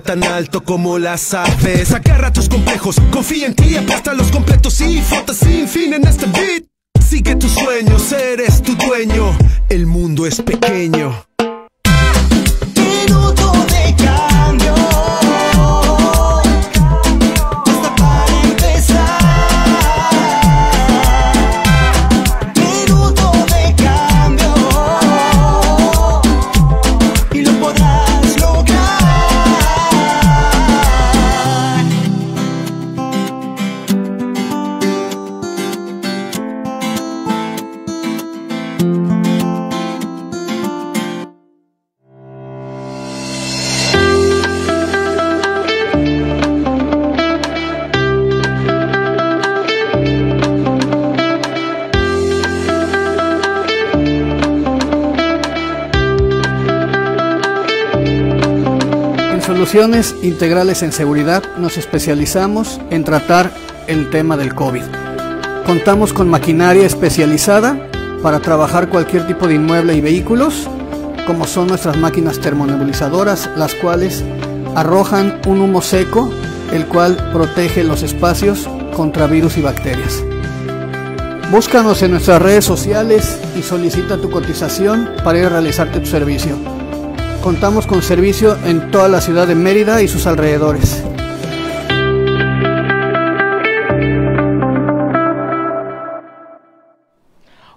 tan alto como las aves Agarra tus complejos, confía en ti, aplasta los completos y fotos sin fin en este beat Sigue tus sueños, eres tu dueño, el mundo es pequeño Integrales en Seguridad nos especializamos en tratar el tema del COVID. Contamos con maquinaria especializada para trabajar cualquier tipo de inmueble y vehículos, como son nuestras máquinas termonebulizadoras, las cuales arrojan un humo seco, el cual protege los espacios contra virus y bacterias. Búscanos en nuestras redes sociales y solicita tu cotización para ir a realizarte tu servicio. Contamos con servicio en toda la ciudad de Mérida y sus alrededores.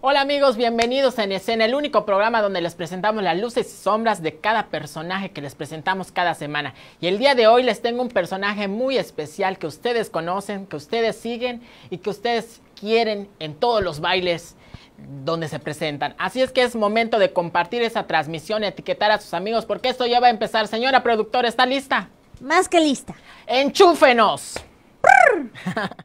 Hola amigos, bienvenidos en Escena, el único programa donde les presentamos las luces y sombras de cada personaje que les presentamos cada semana. Y el día de hoy les tengo un personaje muy especial que ustedes conocen, que ustedes siguen y que ustedes quieren en todos los bailes donde se presentan. Así es que es momento de compartir esa transmisión, etiquetar a sus amigos, porque esto ya va a empezar. Señora productora, ¿está lista? Más que lista. Enchúfenos.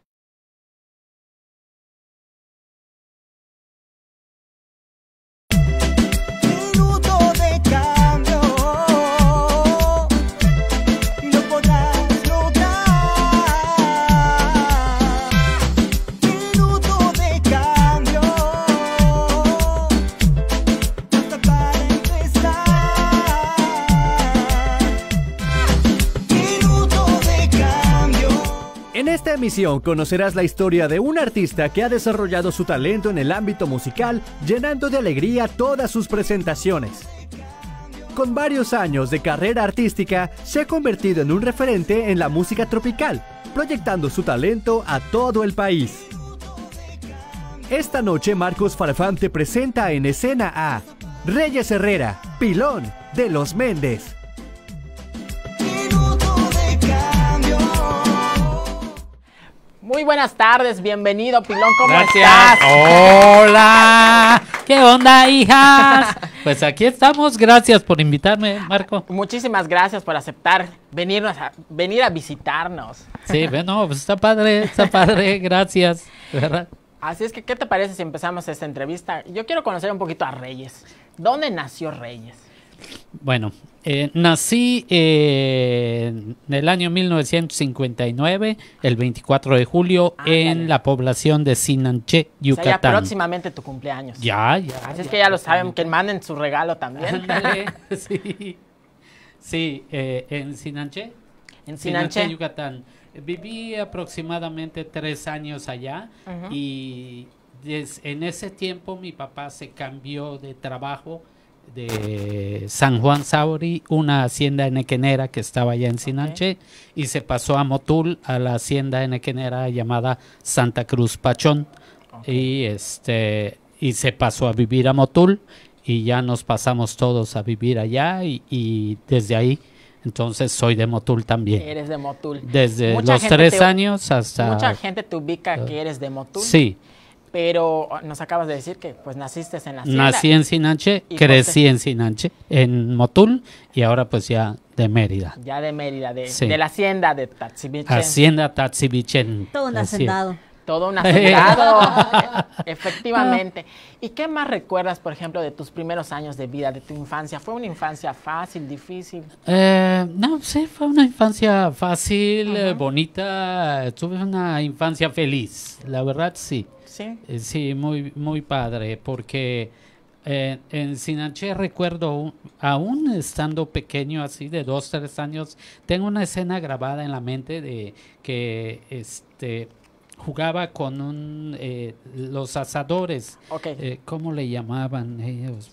En esta emisión conocerás la historia de un artista que ha desarrollado su talento en el ámbito musical, llenando de alegría todas sus presentaciones. Con varios años de carrera artística, se ha convertido en un referente en la música tropical, proyectando su talento a todo el país. Esta noche Marcos Farfán te presenta en escena a Reyes Herrera, Pilón de los Méndez, Muy buenas tardes, bienvenido, Pilón, ¿cómo Gracias. Hola, ¿qué onda, hijas? Pues aquí estamos, gracias por invitarme, Marco. Muchísimas gracias por aceptar venirnos a, venir a visitarnos. Sí, bueno, pues está padre, está padre, gracias, ¿verdad? Así es que, ¿qué te parece si empezamos esta entrevista? Yo quiero conocer un poquito a Reyes. ¿Dónde nació Reyes? Bueno, eh, nací en eh, el año 1959, el 24 de julio, ah, en la población de Sinanche, Yucatán. O ya próximamente tu cumpleaños. Ya, ya. Así es que ya, lo saben, que manden su regalo también. sí, sí eh, en Sinanche. En Sinanche, Yucatán. Viví aproximadamente tres años allá y en ese tiempo mi papá se cambió de trabajo de San Juan Sauri, una hacienda en Nequenera que estaba allá en Sinanche, y se pasó a Motul, a la hacienda en Equenera llamada Santa Cruz Pachón. Y, este, y se pasó a vivir a Motul y ya nos pasamos todos a vivir allá y, desde ahí entonces soy de Motul también. Eres de Motul. Desde los tres años hasta... Mucha gente te ubica ah, que eres de Motul. Sí pero ah, nos acabas de decir que pues naciste en la Nací en Sinanche, crecí en Sinanche, en Motul y ahora pues ya de Mérida. Ya de Mérida, de, la Hacienda de Tatsibichen. Hacienda Tatsibichen. Todo un hacendado. Todo un hacendado, efectivamente. ¿Y qué más recuerdas, por ejemplo, de tus primeros años de vida, de tu infancia? ¿Fue una infancia fácil, difícil? Eh, no, sí, fue una infancia fácil, eh, bonita. Tuve una infancia feliz, la verdad sí. Eh, sí. muy, muy padre, porque eh, en Sinanche recuerdo, aún estando pequeño, así de dos, tres años, tengo una escena grabada en la mente de que este jugaba con un, eh, los asadores. ¿Cómo le llamaban ellos?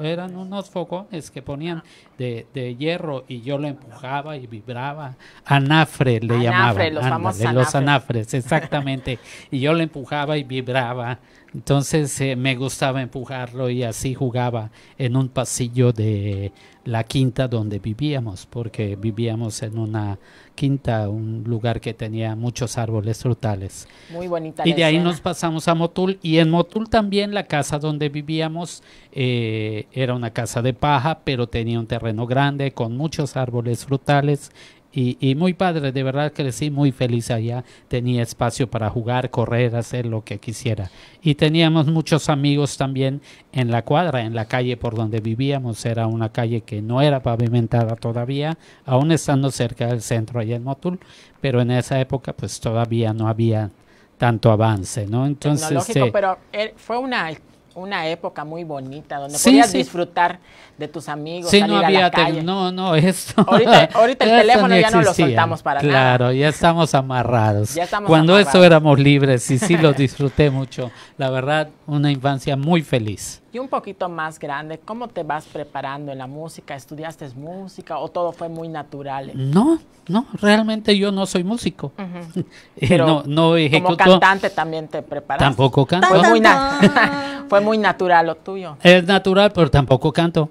eran unos fogones que ponían de, hierro y yo lo empujaba y vibraba. Anafre le anafre, Los, famosos los anafres, exactamente. y yo lo empujaba y vibraba. Entonces eh, me gustaba empujarlo y así jugaba en un pasillo de la quinta donde vivíamos, porque vivíamos en una quinta, un lugar que tenía muchos árboles frutales. Muy bonita. Y de ahí nos pasamos a Motul y en Motul también la casa donde vivíamos eh, era una casa de paja, pero tenía un terreno grande con muchos árboles frutales y, muy padre, de verdad crecí muy feliz allá. Tenía espacio para jugar, correr, hacer lo que quisiera. Y teníamos muchos amigos también en la cuadra, en la calle por donde vivíamos. Era una calle que no era pavimentada todavía, aún estando cerca del centro allá en Motul, pero en esa época pues todavía no había tanto avance, ¿no? Entonces, lógico, eh, pero eh, fue una una época muy bonita donde podías disfrutar de tus amigos. Sí, salir no había, a la calle. no, no, esto. Ahorita, ahorita el teléfono ya no lo soltamos para claro, nada. Claro, ya estamos amarrados. Ya estamos Cuando eso éramos libres y sí lo disfruté mucho. La verdad, una infancia muy feliz un poquito más grande, ¿cómo te vas preparando en la música? ¿Estudiaste música o todo fue muy natural? No, no, realmente yo no soy músico. Eh, pero no, Como cantante también te preparaste. Tampoco canto. Fue muy, natural lo tuyo. Es natural, pero tampoco canto.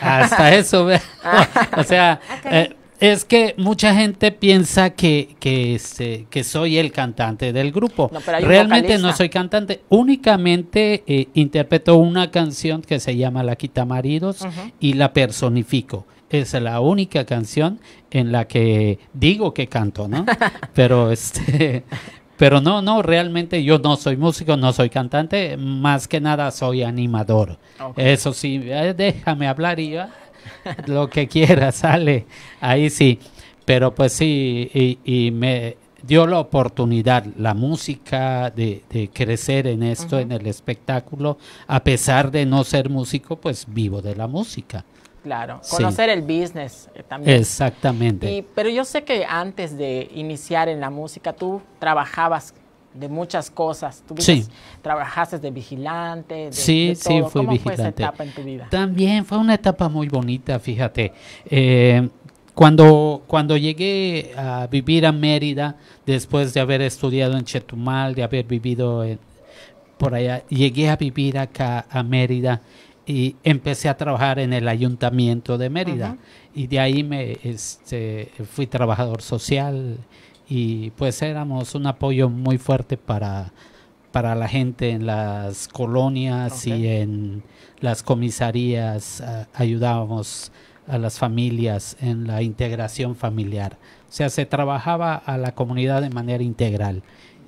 Hasta eso. Ah. o sea, eh, es que mucha gente piensa que, este, que soy el cantante del grupo. Realmente no soy cantante, únicamente eh, interpreto una canción que se llama La Quita Maridos y la personifico. Es la única canción en la que digo que canto, ¿no? Pero este... Pero no, no, realmente yo no soy músico, no soy cantante, más que nada soy animador. Eso sí, eh, déjame hablar y lo que quiera, sale, ahí sí. Pero pues sí, y, me dio la oportunidad, la música, de, crecer en esto, en el espectáculo, a pesar de no ser músico, pues vivo de la música. Claro, conocer el business eh, también. Exactamente. pero yo sé que antes de iniciar en la música, tú trabajabas de muchas cosas. Tú trabajaste de vigilante. De, sí, sí, fui vigilante. Fue esa etapa en tu vida? También fue una etapa muy bonita, fíjate. Eh, cuando, cuando llegué a vivir a Mérida, después de haber estudiado en Chetumal, de haber vivido por allá, llegué a vivir acá a Mérida y empecé a trabajar en el ayuntamiento de Mérida. Y de ahí me este, fui trabajador social y pues éramos un apoyo muy fuerte para, para la gente en las colonias y en las comisarías, ayudábamos a las familias en la integración familiar. O sea, se trabajaba a la comunidad de manera integral.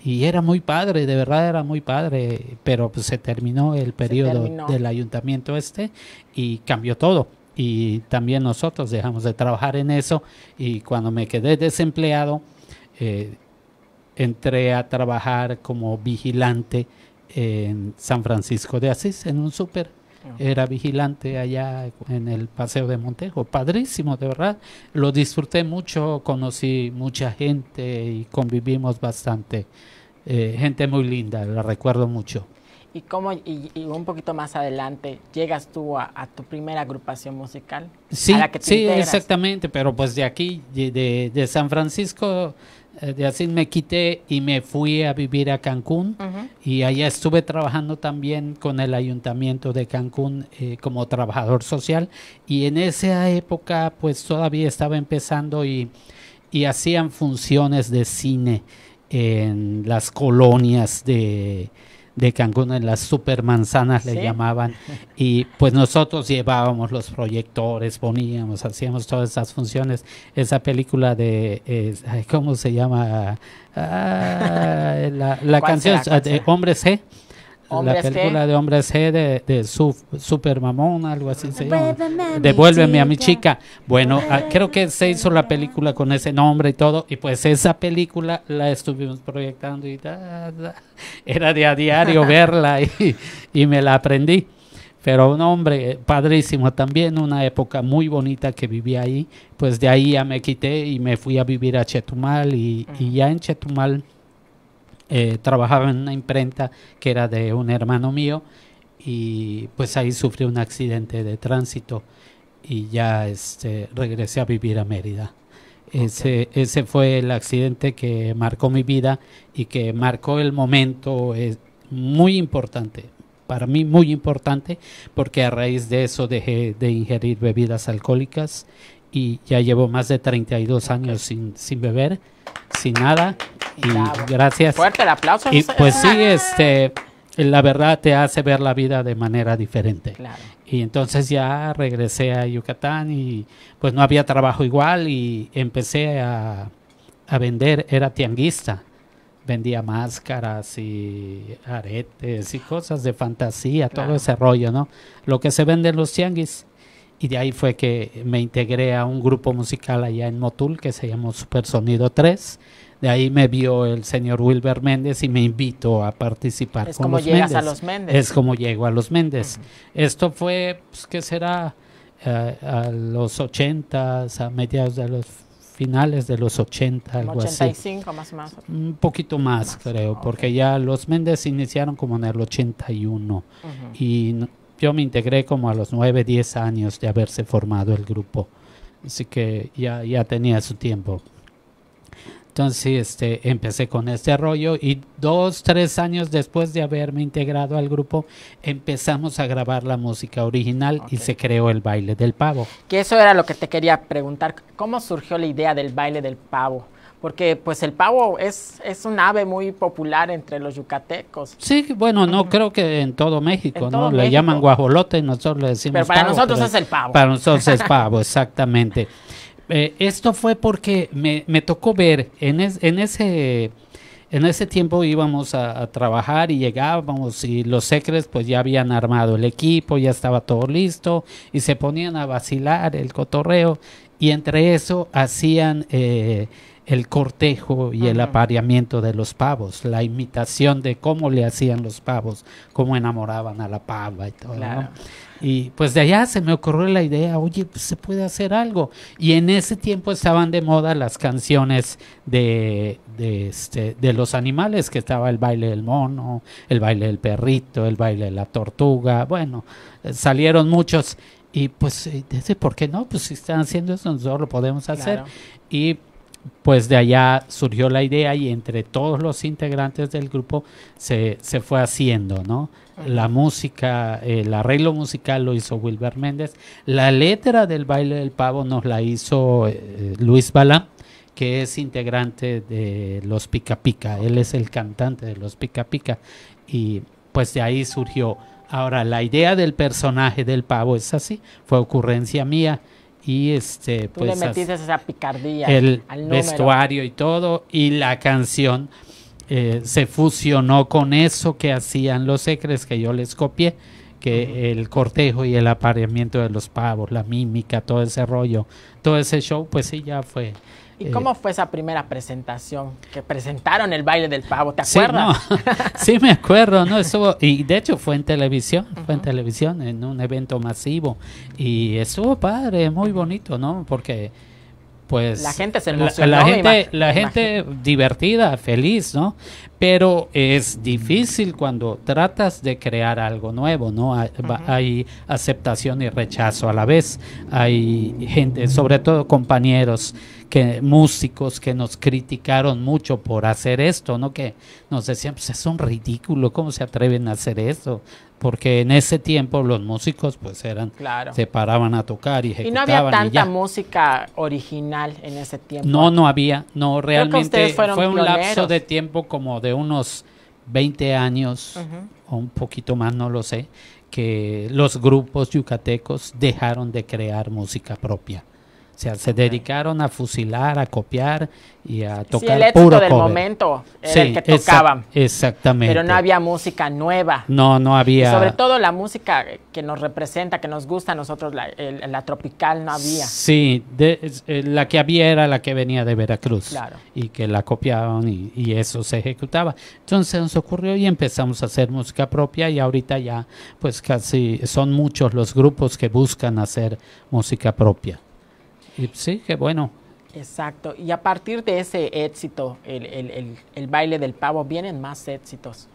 Y era muy padre, de verdad era muy padre, pero pues se terminó el periodo del ayuntamiento este y cambió todo. Y también nosotros dejamos de trabajar en eso y cuando me quedé desempleado, eh, entré a trabajar como vigilante en San Francisco de Asís, en un súper. Era vigilante allá en el Paseo de Montejo. Padrísimo, de verdad. Lo disfruté mucho, conocí mucha gente y convivimos bastante. Eh, gente muy linda, la recuerdo mucho. ¿Y, cómo, y, un poquito más adelante llegas tú a, tu primera agrupación musical? Sí, sí exactamente, pero pues de aquí, de, San Francisco, eh, de así me quité y me fui a vivir a Cancún y allá estuve trabajando también con el ayuntamiento de Cancún eh, como trabajador social y en esa época pues todavía estaba empezando y, y hacían funciones de cine en las colonias de, de Cancún en las supermanzanas manzanas le llamaban y pues nosotros llevábamos los proyectores, poníamos, hacíamos todas esas funciones. Esa película de, ¿cómo se llama? Ah, la, canción de eh, Hombres la película de Hombres G de, Super Mamón, algo así se Devuélveme a mi chica. Bueno, ah, creo que se hizo la película con ese nombre y todo, y pues esa película la estuvimos proyectando y era de a diario verla y, me la aprendí. Pero un hombre eh, padrísimo también, una época muy bonita que viví ahí. Pues de ahí ya me quité y me fui a vivir a Chetumal y, y ya en Chetumal eh, trabajaba en una imprenta que era de un hermano mío y pues ahí sufrí un accidente de tránsito y ya este, regresé a vivir a Mérida. Ese, ese fue el accidente que marcó mi vida y que marcó el momento eh, muy importante, para mí muy importante, porque a raíz de eso dejé de ingerir bebidas alcohólicas y ya llevo más de 32 años sin, sin beber sin nada. Y gracias. Fuerte el aplauso. Y pues sí, este, la verdad te hace ver la vida de manera diferente. Y entonces ya regresé a Yucatán y pues no había trabajo igual y empecé a, vender, era tianguista. Vendía máscaras y aretes y cosas de fantasía, todo ese rollo, ¿no? Lo que se vende en los tianguis y de ahí fue que me integré a un grupo musical allá en Motul que se llamó Super Sonido 3. De ahí me vio el señor Wilber Méndez y me invitó a participar es como llegas a los Méndez. Es como llego a los Méndez. Esto fue, pues, ¿qué será? Eh, a los 80, a mediados de los finales de los 80, algo 85, así. más o Un poquito más, creo, porque ya los Méndez iniciaron como en el 81 y uno. y yo me integré como a los 9, 10 años de haberse formado el grupo. Así que ya, tenía su tiempo. Entonces este, empecé con este rollo y dos, tres años después de haberme integrado al grupo, empezamos a grabar la música original y se creó el baile del pavo. Que eso era lo que te quería preguntar. ¿Cómo surgió la idea del baile del pavo? porque pues el pavo es, es un ave muy popular entre los yucatecos. Sí, bueno, no creo que en todo México, ¿no? Le llaman guajolote y nosotros le decimos Pero para nosotros es el pavo. Para nosotros es pavo, exactamente. Eh, esto fue porque me, tocó ver en, en ese... En ese tiempo íbamos a, trabajar y llegábamos y los secres pues ya habían armado el equipo, ya estaba todo listo y se ponían a vacilar el cotorreo y entre eso hacían eh, el cortejo y el apareamiento de los pavos, la imitación de cómo le hacían los pavos, cómo enamoraban a la pava y todo. Y pues de allá se me ocurrió la idea, oye, pues, se puede hacer algo. Y en ese tiempo estaban de moda las canciones de, este, de, los animales, que estaba el baile del mono, el baile del perrito, el baile de la tortuga, bueno, salieron muchos. Y pues, eh, ¿por qué no? Pues si están haciendo eso, nosotros lo podemos hacer. Y pues de allá surgió la idea y entre todos los integrantes del grupo se, fue haciendo, ¿no? La música, eh, el arreglo musical lo hizo Wilber Méndez, la letra del baile del pavo nos la hizo eh, Luis Balán, que es integrante de Los Pica Pica, él es el cantante de Los Pica Pica y pues de ahí surgió. Ahora, la idea del personaje del pavo es así, fue ocurrencia mía y este pues le metiste esa picardía el vestuario y todo y la canción eh, se fusionó con eso que hacían los secres que yo les copié que el cortejo y el apareamiento de los pavos la mímica todo ese rollo todo ese show pues sí ya fue ¿Y eh, cómo fue esa primera presentación? Que presentaron el baile del pavo, ¿te acuerdas? Sí, me acuerdo, ¿no? Estuvo, y de hecho fue en televisión, fue en televisión, en un evento masivo. Y estuvo padre, muy bonito, ¿no? Porque, pues... La gente se La, gente, divertida, feliz, ¿no? Pero es difícil cuando tratas de crear algo nuevo, ¿no? hay, aceptación y rechazo a la vez. Hay gente, sobre todo compañeros que músicos que nos criticaron mucho por hacer esto, ¿no? Que nos decían, pues es un ridículo, ¿cómo se atreven a hacer eso? Porque en ese tiempo los músicos pues eran, se paraban a tocar y ejecutaban. Y no había tanta música original en ese tiempo. No, no había, no, realmente fue un lapso de tiempo como de unos 20 años o un poquito más, no lo sé, que los grupos yucatecos dejaron de crear música propia. O sea, se dedicaron a fusilar, a copiar y a tocar el éxito puro del momento era el que tocaban. exactamente. Pero no había música nueva. No, no había. sobre todo la música que nos representa, que nos gusta a nosotros, la, tropical no había. Sí, de, eh, la que había era la que venía de Veracruz. Y que la copiaban y eso se ejecutaba. Entonces nos ocurrió y empezamos a hacer música propia y ahorita ya pues casi son muchos los grupos que buscan hacer música propia sí, qué bueno. Exacto. Y a partir de ese éxito, el, baile del pavo, vienen más éxitos.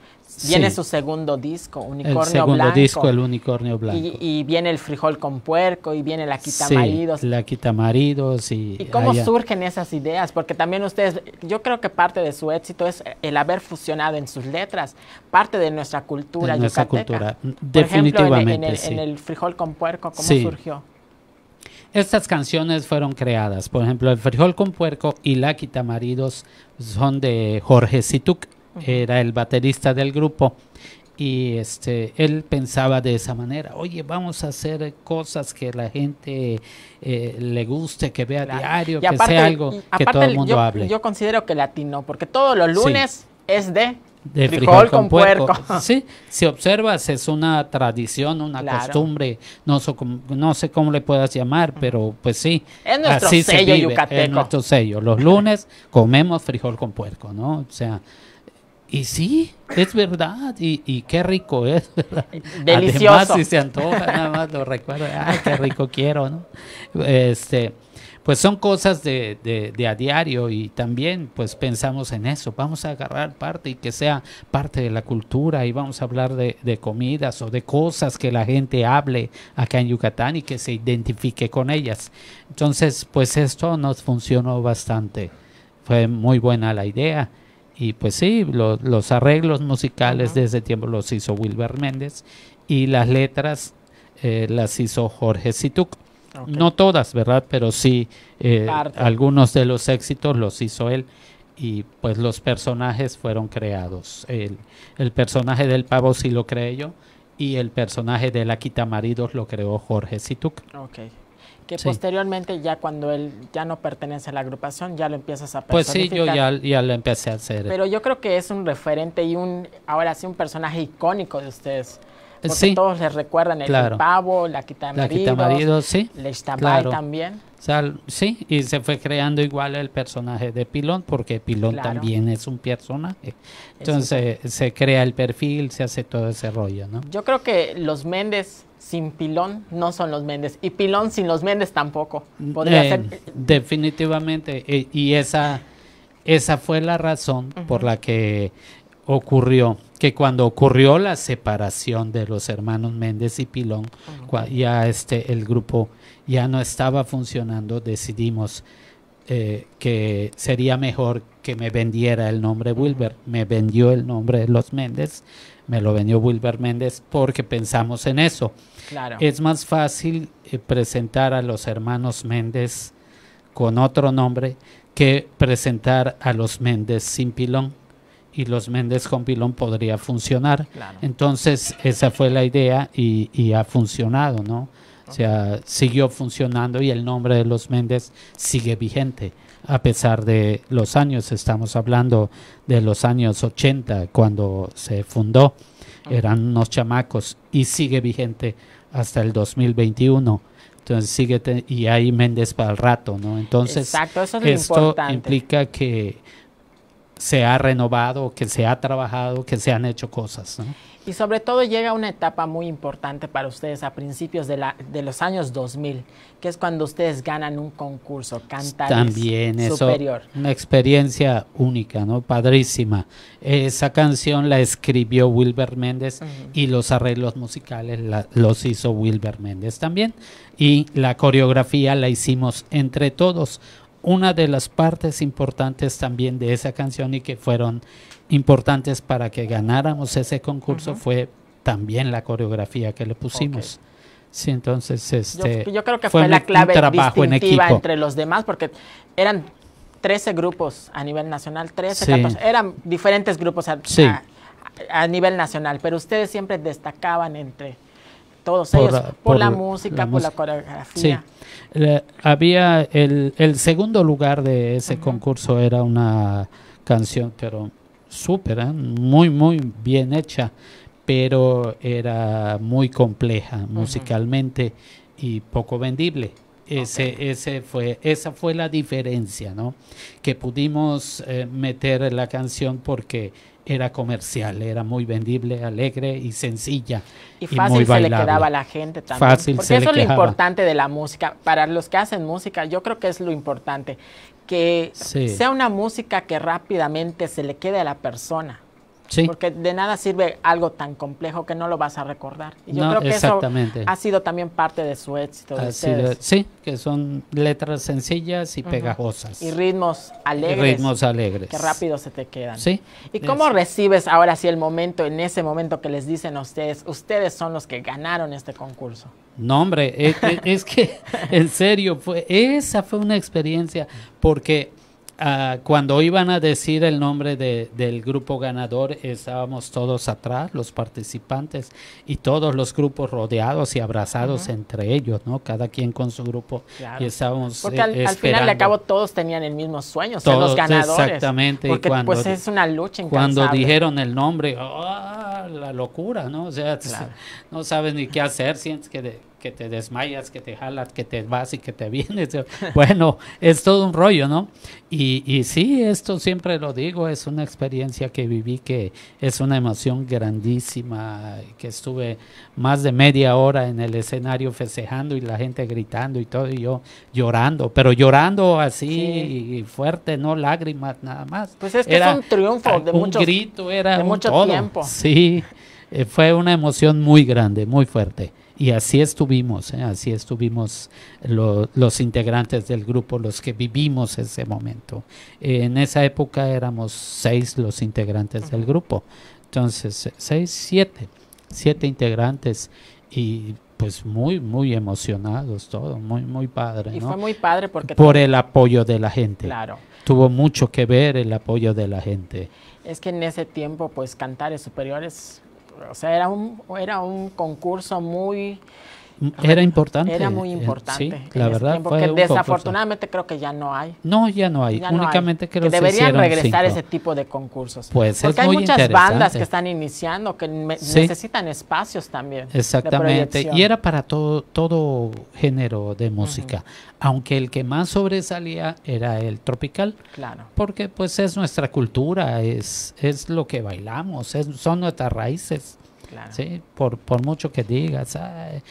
Viene su segundo disco, Unicornio Blanco. El segundo disco, El Unicornio Blanco. Y, viene El Frijol con Puerco, y viene La Quita Maridos. La Quita Maridos. Y, cómo surgen esas ideas? Porque también ustedes, yo creo que parte de su éxito es el haber fusionado en sus letras parte de nuestra cultura nuestra cultura, definitivamente. ejemplo, en, el, Frijol con Puerco, ¿cómo surgió? Estas canciones fueron creadas, por ejemplo, El Frijol con Puerco y La maridos son de Jorge Situc, era el baterista del grupo y este él pensaba de esa manera oye vamos a hacer cosas que la gente eh, le guste que vea diario que sea algo que todo el mundo hable yo considero que latino porque todos los lunes es de frijol, con, puerco. Sí, si observas, es una tradición, una costumbre, no, no sé cómo le puedas llamar, pero pues sí. Es nuestro sello yucateco. Es nuestro sello. Los lunes comemos frijol con puerco, ¿no? O sea, y sí, es verdad, y, qué rico es, Delicioso. Además, si se antoja, nada más lo recuerdo, ay, qué rico quiero, ¿no? Este pues son cosas de, a diario y también pues pensamos en eso, vamos a agarrar parte y que sea parte de la cultura y vamos a hablar de, comidas o de cosas que la gente hable acá en Yucatán y que se identifique con ellas. Entonces pues esto nos funcionó bastante, fue muy buena la idea. Y pues sí, los arreglos musicales de ese tiempo los hizo Wilber Méndez y las letras eh, las hizo Jorge Situc. No todas, ¿verdad? Pero sí, eh, algunos de los éxitos los hizo él y pues los personajes fueron creados. El, personaje del pavo sí lo creé yo y el personaje de la quita Maridos lo creó Jorge Situc. Ok. Que posteriormente ya cuando él ya no pertenece a la agrupación, ya lo empiezas a personificar. Pues sí, yo ya, ya lo empecé a hacer. Pero yo creo que es un referente y un, ahora sí, un personaje icónico de ustedes todos les recuerdan el, pavo, la Quita la marido, sí. el también. sí, y se fue creando igual el personaje de Pilón, porque Pilón también es un personaje. Entonces se crea el perfil, se hace todo ese rollo, ¿no? Yo creo que los Méndez sin Pilón no son los Méndez, y Pilón sin los Méndez tampoco. Eh, definitivamente, eh, y esa, esa fue la razón por la que ocurrió, que cuando ocurrió la separación de los hermanos Méndez y Pilón, ya este, el grupo ya no estaba funcionando, decidimos eh, que sería mejor que me vendiera el nombre Wilber. Me vendió el nombre de los Méndez, me lo vendió Wilber Méndez porque pensamos en eso. Claro. Es más fácil eh, presentar a los hermanos Méndez con otro nombre que presentar a los Méndez sin pilón y los Méndez con pilón podría funcionar. Entonces, esa fue la idea y, ha funcionado, ¿no? O sea, siguió funcionando y el nombre de los Méndez sigue vigente, a pesar de los años, estamos hablando de los años 80, cuando se fundó, eran unos chamacos y sigue vigente hasta el 2021. Entonces sigue y hay Méndez para el rato, ¿no? Entonces, Exacto, eso esto implica que se ha renovado, que se ha trabajado, que se han hecho cosas. Y sobre todo llega una etapa muy importante para ustedes a principios de, la, de los años 2000, que es cuando ustedes ganan un concurso, cantar También eso, superior. Una experiencia única, ¿no? Padrísima. Esa canción la escribió Wilber Méndez y los arreglos musicales los hizo Wilber Méndez también. Y la coreografía la hicimos entre todos una de las partes importantes también de esa canción y que fueron importantes para que ganáramos ese concurso fue también la coreografía que le pusimos. Sí, entonces este yo, creo que fue, la clave trabajo en equipo. entre los demás porque eran 13 grupos a nivel nacional, 13, 14, eran diferentes grupos a nivel nacional, pero ustedes siempre destacaban entre todos ellos, por, la música, por la coreografía. Sí. había el, segundo lugar de ese concurso era una canción, pero súper, ¿eh? muy, muy bien hecha, pero era muy compleja musicalmente y poco vendible. Ese, ese fue, esa fue la diferencia, ¿no? Que pudimos eh, meter la canción porque era comercial, era muy vendible, alegre y sencilla. Y fácil se le quedaba a la gente también. Fácil Porque eso es lo importante de la música. Para los que hacen música, yo creo que es lo importante. Que sea una música que rápidamente se le quede a la persona. Porque de nada sirve algo tan complejo que no lo vas a recordar. Y yo creo que eso ha sido también parte de su éxito. sí, que son letras sencillas y pegajosas. Y ritmos alegres. Y ritmos alegres. Que rápido se te quedan. Sí. ¿Y cómo recibes ahora sí el momento, en ese momento que les dicen a ustedes, ustedes son los que ganaron este concurso? No, hombre, es, es que en serio, fue, esa fue una experiencia porque Ah, cuando iban a decir el nombre de, del grupo ganador, estábamos todos atrás, los participantes y todos los grupos rodeados y abrazados entre ellos, ¿no? Cada quien con su grupo. Y estábamos Porque eh, al, final y al cabo todos tenían el mismo sueño, todos, los ganadores. Exactamente. y pues, cuando, pues es una lucha incansable. Cuando dijeron el nombre, oh, la locura, ¿no? O sea, no sabes ni qué hacer, sientes que... De, que te desmayas, que te jalas, que te vas y que te vienes. Bueno, es todo un rollo, ¿no? Y, y sí, esto siempre lo digo, es una experiencia que viví que es una emoción grandísima, que estuve más de media hora en el escenario festejando y la gente gritando y todo, y yo llorando, pero llorando así y fuerte, no lágrimas, nada más. Pues es que era, es un triunfo ah, de un grito, era de mucho tiempo. Sí, eh, fue una emoción muy grande, muy fuerte y así estuvimos, ¿eh? así estuvimos los integrantes del grupo, los que vivimos ese momento. en esa época éramos seis los integrantes del grupo, entonces eh, seis, siete, siete integrantes y pues muy, muy emocionados todo muy, muy padre. Y fue muy padre porque... Por el apoyo de la gente. Claro. Tuvo mucho que ver el apoyo de la gente. Es que en ese tiempo, pues Cantares superiores o sea, era un, era un concurso muy era importante. Era muy eh, importante. Sí, la verdad. Porque desafortunadamente creo que ya no hay. No, ya no hay. Únicamente no que, deberían regresar ese tipo de concursos. Pues Porque hay muchas bandas que están iniciando que necesitan espacios también. Exactamente. y era para todo, todo género de música. Aunque el que más sobresalía era el tropical. Claro. Porque pues es nuestra cultura, es, es lo que bailamos, son nuestras raíces. ¿sí? Por, por mucho que digas.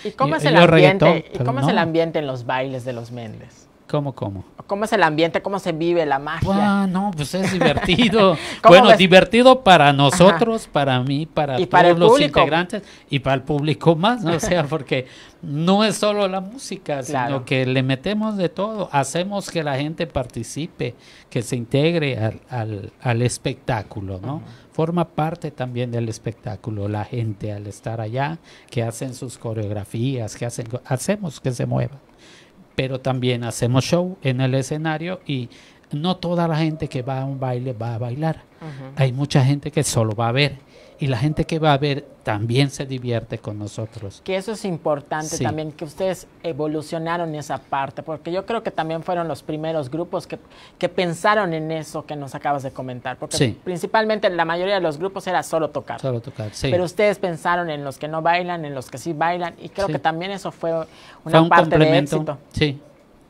¿Y cómo, es, el ambiente, cómo es el ambiente en los bailes de los Méndez? ¿Cómo, cómo? ¿Cómo es el ambiente? ¿Cómo se vive la magia? Bueno, pues es divertido. bueno, divertido para nosotros, para mí, para todos para los integrantes y para el público más, ¿no? O sea, porque no es solo la música, sino que le metemos de todo, hacemos que la gente participe, que se integre al, al, espectáculo, ¿no? forma parte también del espectáculo. La gente al estar allá, que hacen sus coreografías, que hacen, hacemos que se mueva. Pero también hacemos show en el escenario y no toda la gente que va a un baile va a bailar. Hay mucha gente que solo va a ver y la gente que va a ver también se divierte con nosotros. Que eso es importante también, que ustedes evolucionaron esa parte, porque yo creo que también fueron los primeros grupos que, que pensaron en eso que nos acabas de comentar, porque principalmente la mayoría de los grupos era solo tocar. Solo tocar, sí. Pero ustedes pensaron en los que no bailan, en los que sí bailan, y creo que también eso fue una fue un parte de éxito. Sí,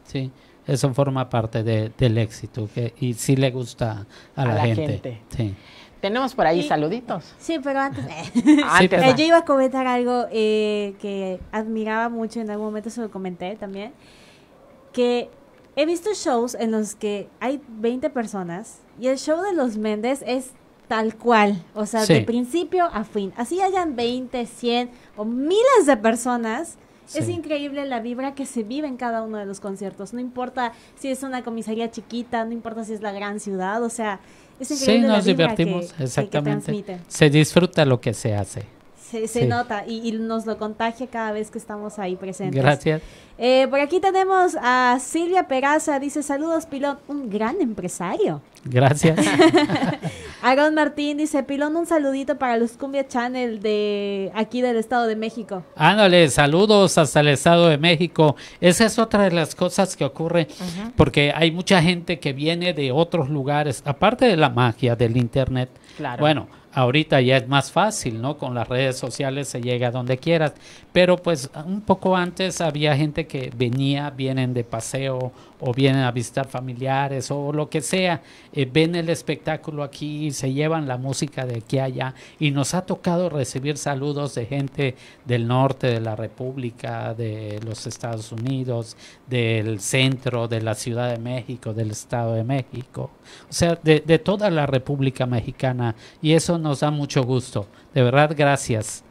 sí eso forma parte del éxito que, y sí le gusta a, a la, gente. gente. Sí. Tenemos por ahí saluditos. Sí, pero antes, eh. eh, yo iba a comentar algo eh, que admiraba mucho, en algún momento se lo comenté también, que he visto shows en los que hay 20 personas y el show de los Méndez es tal cual, o sea, de principio a fin. Así hayan 20, 100 o miles de personas, Es increíble la vibra que se vive en cada uno de los conciertos. No importa si es una comisaría chiquita, no importa si es la gran ciudad, o sea, sí, nos divertimos, exactamente. se disfruta lo que se hace se, nota y, nos lo contagia cada vez que estamos ahí presentes. Gracias. Eh, por aquí tenemos a Silvia Peraza, dice saludos Pilón, un gran empresario. Gracias. Aaron Martín dice, Pilón, un saludito para los Cumbia Channel de aquí del Estado de México. Ándale, saludos hasta el Estado de México. Esa es otra de las cosas que ocurre porque hay mucha gente que viene de otros lugares, aparte de la magia del Internet. Claro. Bueno Ahorita ya es más fácil, ¿no? Con las redes sociales se llega a donde quieras, pero pues un poco antes había gente que venía, vienen de paseo o vienen a visitar familiares o lo que sea, eh, ven el espectáculo aquí, se llevan la música de aquí allá y nos ha tocado recibir saludos de gente del norte de la República, de los Estados Unidos, del centro, de la Ciudad de México, del Estado de México, o sea, de, de toda la República Mexicana y eso nos da mucho gusto. De verdad, gracias.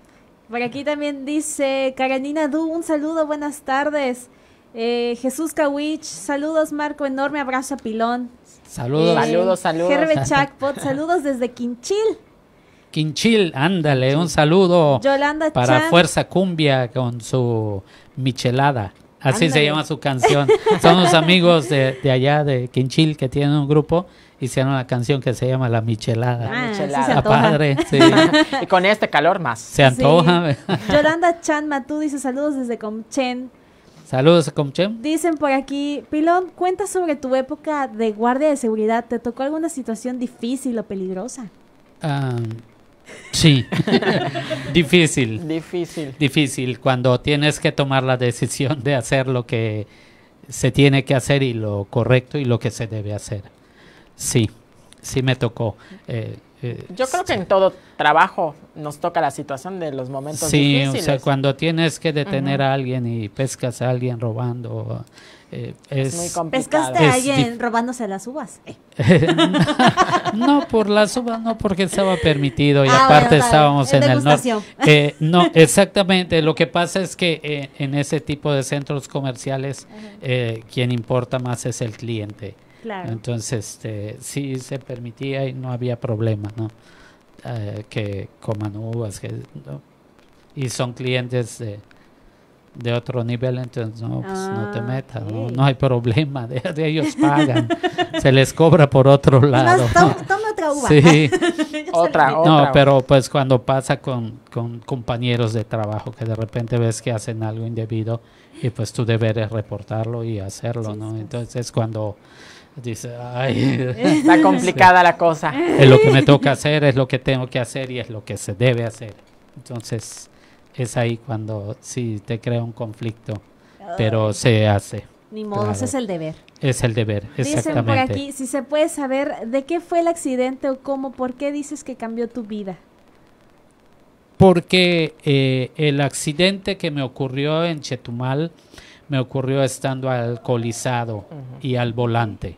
Por aquí también dice Karenina Du, un saludo, buenas tardes. Eh, Jesús Kawich, saludos Marco, enorme abrazo a Pilón. Saludos. Eh, saludos, saludos. saludos desde Quinchil. Quinchil, ándale, un saludo Yolanda para Fuerza Cumbia con su michelada. Así se llama su canción. Son los amigos de, allá de Quinchil que tienen un grupo. y Hicieron una canción que se llama La Michelada. La ah, michelada. padre, y con este calor más. Se antoja. Yolanda Chan Matú dice saludos desde Comchen. Saludos, Comchem. Dicen por aquí, Pilón, cuenta sobre tu época de guardia de seguridad. ¿Te tocó alguna situación difícil o peligrosa? Ah, sí, difícil. Difícil. Difícil, cuando tienes que tomar la decisión de hacer lo que se tiene que hacer y lo correcto y lo que se debe hacer. Sí, sí me tocó. Eh, eh, Yo creo que en todo trabajo nos toca la situación de los momentos difíciles. Sí, o sea, cuando tienes que detener a alguien y pescas a alguien robando, eh, es, muy complicado. Pescaste a alguien robándose las uvas. Eh. no, por las uvas, no, porque estaba permitido y ah, aparte estábamos en el norte. no, exactamente. Lo que pasa es que en ese tipo de centros comerciales, quien importa más es el cliente. Entonces, este, sí se permitía y no había problema, ¿no? Eh, que coman uvas, que, ¿no? y son clientes de, de otro nivel, entonces no, pues, no te ah, metas, ¿no? hay problema, de, ellos pagan, se les cobra por otro lado. toma, otra uva. Sí. otra, otra. No, pero pues cuando pasa con, compañeros de trabajo que de repente ves que hacen algo indebido y pues tu deber reportarlo y hacerlo, ¿no? Entonces cuando dice, ay, está complicada la cosa. Es lo que me toca hacer, es lo que tengo que hacer y es lo que se debe hacer. Entonces, es ahí cuando sí te crea un conflicto, pero se hace. Ni modo, es el deber. Es el deber, exactamente. Dicen aquí, si se puede saber de qué fue el accidente o cómo, por qué dices que cambió tu vida. Porque eh, el accidente que me ocurrió en Chetumal me ocurrió estando alcoholizado y al volante.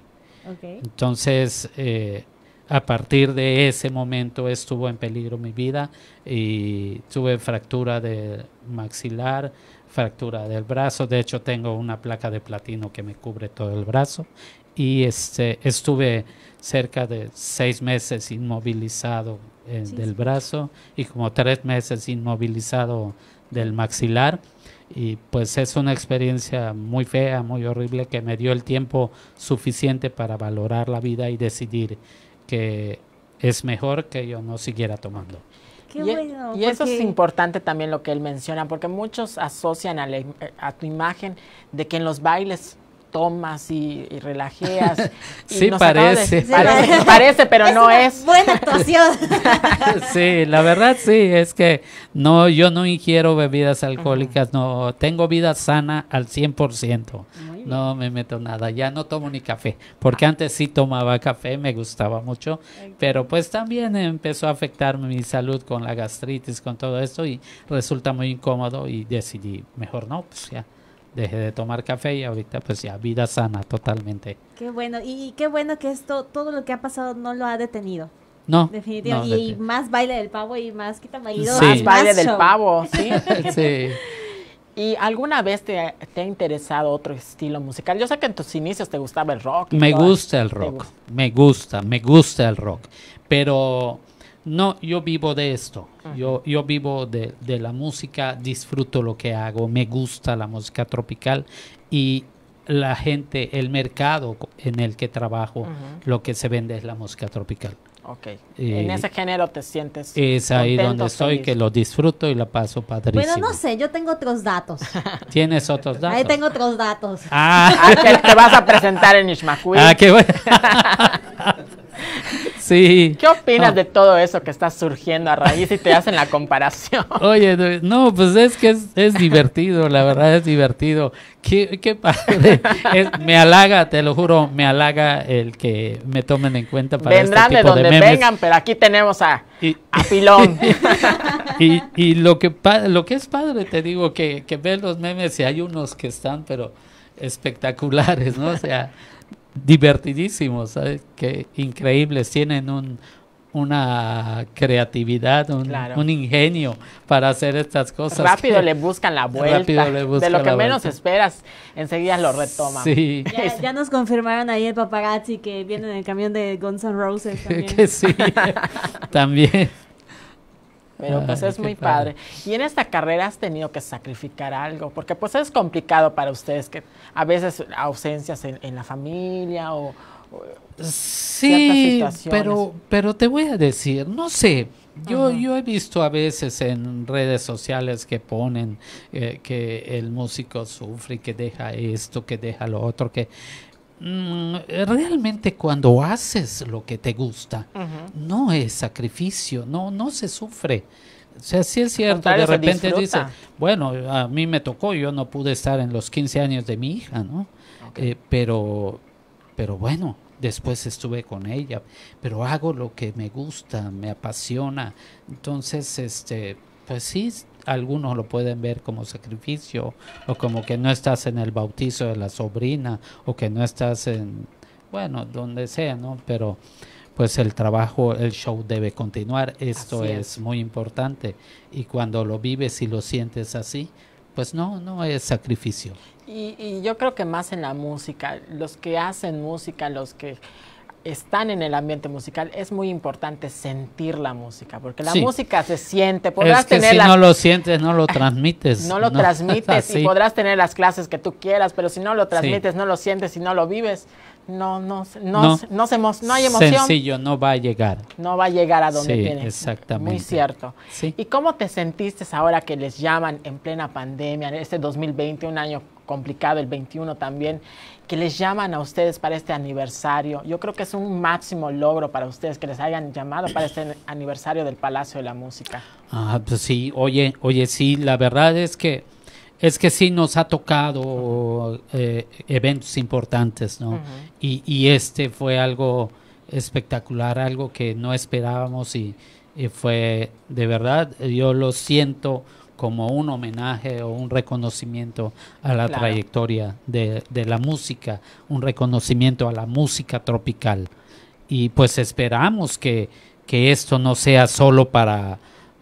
Entonces, eh, a partir de ese momento estuvo en peligro mi vida y tuve fractura de maxilar, fractura del brazo. De hecho, tengo una placa de platino que me cubre todo el brazo. Y este, estuve cerca de seis meses inmovilizado eh, del brazo y como tres meses inmovilizado del maxilar y pues es una experiencia muy fea, muy horrible que me dio el tiempo suficiente para valorar la vida y decidir que es mejor que yo no siguiera tomando. y, e- y eso es importante también lo que él menciona, porque muchos asocian a, eh, a tu imagen de que en los bailes tomas y, relajeas. sí, parece. parece. pero no es. Buena actuación. sí, la verdad sí, es que no, yo no ingiero bebidas alcohólicas, no, tengo vida sana al 100%. No me meto nada, ya no tomo ni café, porque antes sí tomaba café, me gustaba mucho, pero pues también empezó a afectarme mi salud con la gastritis, con todo esto y resulta muy incómodo y decidí, mejor no, pues ya dejé de tomar café y ahorita pues ya vida sana totalmente. Qué bueno, y, qué bueno que esto, todo lo que ha pasado no lo ha detenido. No. Definitivamente. y más baile del pavo y más quita Sí. Más baile del pavo, sí. sí. ¿Y alguna vez te, te, ha interesado otro estilo musical? Yo sé que en tus inicios te gustaba el rock. Me gusta el rock, me gusta, me gusta el rock. Pero no, yo vivo de esto, yo, yo vivo de, la música, disfruto lo que hago, me gusta la música tropical y la gente, el mercado en el que trabajo, lo que se vende es la música tropical. Ok. Eh, en ese género te sientes. Es ahí donde estoy, que lo disfruto y la paso padrísimo. Bueno, no sé, yo tengo otros datos. ¿Tienes otros datos? Ahí tengo otros datos. Ah. ah, que te vas a presentar en Ishmael. Ah, qué bueno. Sí. ¿Qué opinas de todo eso que está surgiendo a raíz y te hacen la comparación? Oye, no, pues es que es, divertido, la verdad es divertido. Qué, padre. me halaga, te lo juro, me halaga el que me tomen en cuenta para este Vendrán este tipo de donde de vengan, pero aquí tenemos a, Filón. y, lo, que, lo que es padre, te digo, que, que ves los memes y hay unos que están, pero espectaculares, ¿no? O sea, divertidísimos, ¿sabes? Que increíbles, tienen un, una creatividad, un, ingenio para hacer estas cosas. Rápido le buscan la vuelta. de lo que menos esperas, enseguida lo retoman. Sí. Ya, nos confirmaron ahí el papagazzi que viene en el camión de Guns N' Roses. También. que sí, también pero pues es muy padre. Y en esta carrera has tenido que sacrificar algo, porque pues es complicado para ustedes que a veces ausencias en, la familia o, situaciones. sí, pero pero te voy a decir, no sé. Yo, yo he visto a veces en redes sociales que ponen eh, que el músico sufre, que deja esto, que deja lo otro, que Mm, realmente cuando haces lo que te gusta, no es sacrificio, no, no se sufre. O sea, sí es cierto, de repente dice, bueno, a mí me tocó, yo no pude estar en los 15 años de mi hija, ¿no? Eh, pero, pero bueno, después estuve con ella, pero hago lo que me gusta, me apasiona. Entonces, este, pues sí, algunos lo pueden ver como sacrificio o como que no estás en el bautizo de la sobrina o que no estás en, bueno, donde sea, ¿no? Pero pues el trabajo, el show debe continuar, esto es. muy importante y cuando lo vives y lo sientes así, pues no, no es sacrificio. y yo creo que más en la música, los que hacen música, los que están en el ambiente musical, es muy importante sentir la música, porque la música se siente. Podrás tener si no lo sientes, no lo transmites. no lo transmites y podrás tener las clases que tú quieras, pero si no lo transmites, no lo sientes y no lo vives, no, no, no, no, hay emoción. Sencillo, no va a llegar. No va a llegar a donde sí, Exactamente. Muy cierto. ¿Y cómo te sentiste ahora que les llaman en plena pandemia, en este 2020, un año complicado, el 21 también? que les llaman a ustedes para este aniversario. Yo creo que es un máximo logro para ustedes que les hayan llamado para este aniversario del Palacio de la Música. Ah, pues sí, oye, oye, sí, la verdad es que es que sí nos ha tocado eh, eventos importantes, ¿no? y, este fue algo espectacular, algo que no esperábamos y fue de verdad, yo lo siento como un homenaje o un reconocimiento a la trayectoria de, la música, un reconocimiento a la música tropical. Y pues esperamos que, esto no sea solo para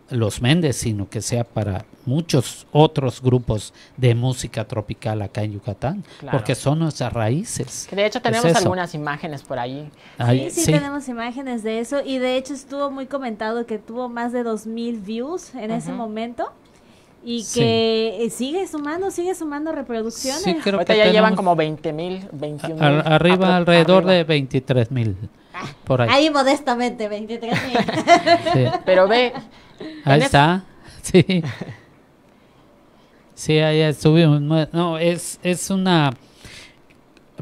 los Méndez, sino que sea para muchos otros grupos de música tropical acá en Yucatán, porque son nuestras raíces. de hecho tenemos algunas imágenes por ahí. sí, sí, tenemos imágenes de eso y de hecho estuvo muy comentado que tuvo más de 2.000 views en ese momento y que eh, sigue sumando, sigue sumando reproducciones. Sí, creo que ya llevan como 20 mil, 21 mil. Arriba, alrededor de 23 mil. Ah, por ahí. ahí modestamente, 23 mil. Pero ve. Ahí está. Sí. Sí, ahí estuvimos. No, es, es una.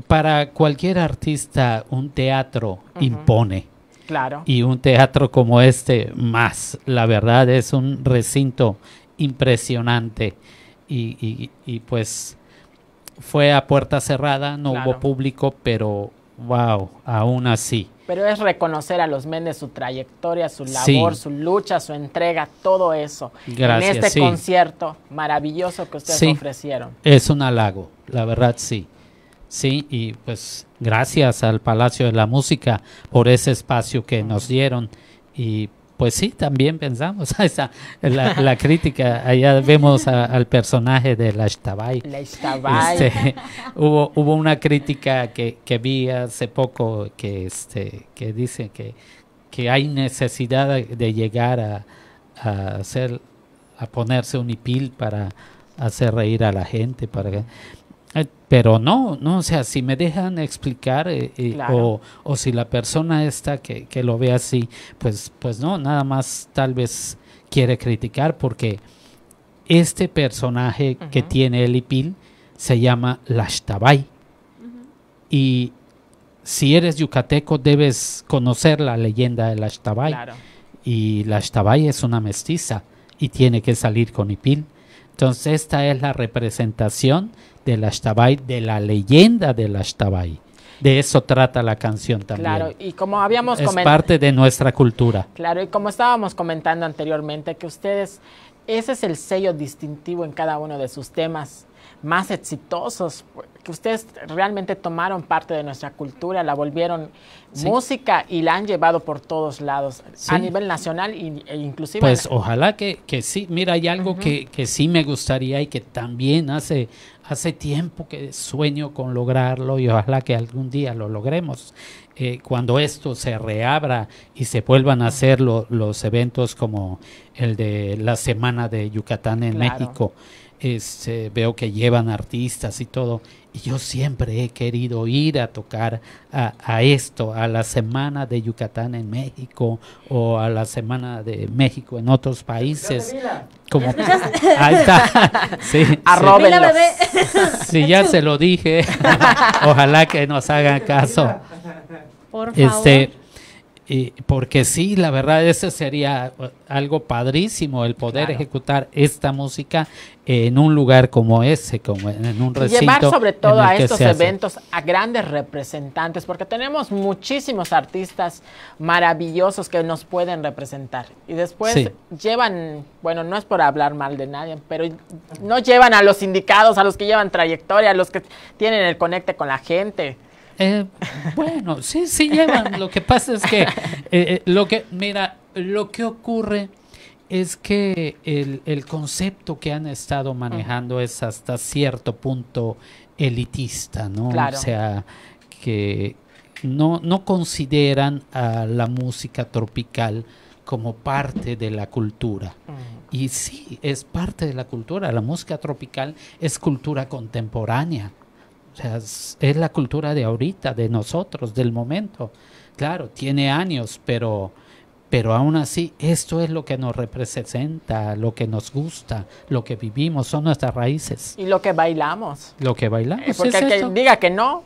Para cualquier artista, un teatro impone. Claro. Y un teatro como este, más. La verdad, es un recinto impresionante. Y, pues fue a puerta cerrada, no hubo público, pero wow, aún así. Pero es reconocer a los Méndez su trayectoria, su labor, su lucha, su entrega, todo eso. Gracias, en este concierto maravilloso que ustedes ofrecieron. Es un halago, la verdad sí. Sí, y pues gracias al Palacio de la Música por ese espacio que nos dieron y pues sí, también pensamos. Esa, la, crítica, allá vemos al personaje de la Ashtabay. Este, hubo, una crítica que, que, vi hace poco que, este, que dice que, que hay necesidad de llegar a, hacer, a ponerse un hipil para hacer reír a la gente. Para, pero no, no, o sea, si me dejan explicar eh, eh, o, si la persona esta que, lo ve así, pues, pues no, nada más tal vez quiere criticar porque este personaje que tiene el Ipil se llama Lashtabai. Y si eres yucateco debes conocer la leyenda de Lashtabai. Y Lashtabai es una mestiza y tiene que salir con Ipil. Entonces esta es la representación del de la leyenda del Ashtabay. De eso trata la canción también. Claro, y como habíamos Es parte de nuestra cultura. Claro, y como estábamos comentando anteriormente, que ustedes, ese es el sello distintivo en cada uno de sus temas más exitosos, que ustedes realmente tomaron parte de nuestra cultura, la volvieron Música y la han llevado por todos lados, a nivel nacional e inclusive. Pues ojalá que, sí. Mira, hay algo que, que sí me gustaría y que también hace, hace tiempo que sueño con lograrlo y ojalá que algún día lo logremos. Eh, cuando esto se reabra y se vuelvan a hacer los eventos como el de la Semana de Yucatán en México, este, veo que llevan artistas y todo. Y yo siempre he querido ir a tocar a, esto, a la Semana de Yucatán en México o a la Semana de México en otros países. Como, ahí está. Sí, sí, ya se lo dije. Ojalá que nos hagan caso. Por este, favor. Y porque sí, la verdad, ese sería uh, algo padrísimo, el poder ejecutar esta música en un lugar como ese, como en un recinto. Llevar sobre todo a estos eventos a grandes representantes, porque tenemos muchísimos artistas maravillosos que nos pueden representar. Y después llevan, bueno, no es por hablar mal de nadie, pero no llevan a los sindicados, a los que llevan trayectoria, a los que tienen el conecte con la gente. Eh, bueno, sí, sí llevan. Lo que pasa es que, eh, eh, lo que, mira, lo que ocurre es que el, concepto que han estado manejando es hasta cierto punto elitista, ¿no? O sea, que no, consideran a la música tropical como parte de la cultura. Mm. Y sí, es parte de la cultura. La música tropical es cultura contemporánea es, la cultura de ahorita, de nosotros, del momento. Claro, tiene años, pero, pero aún así, esto es lo que nos representa, lo que nos gusta, lo que vivimos, son nuestras raíces. Y lo que bailamos. Lo que bailamos. Eh, porque diga que no,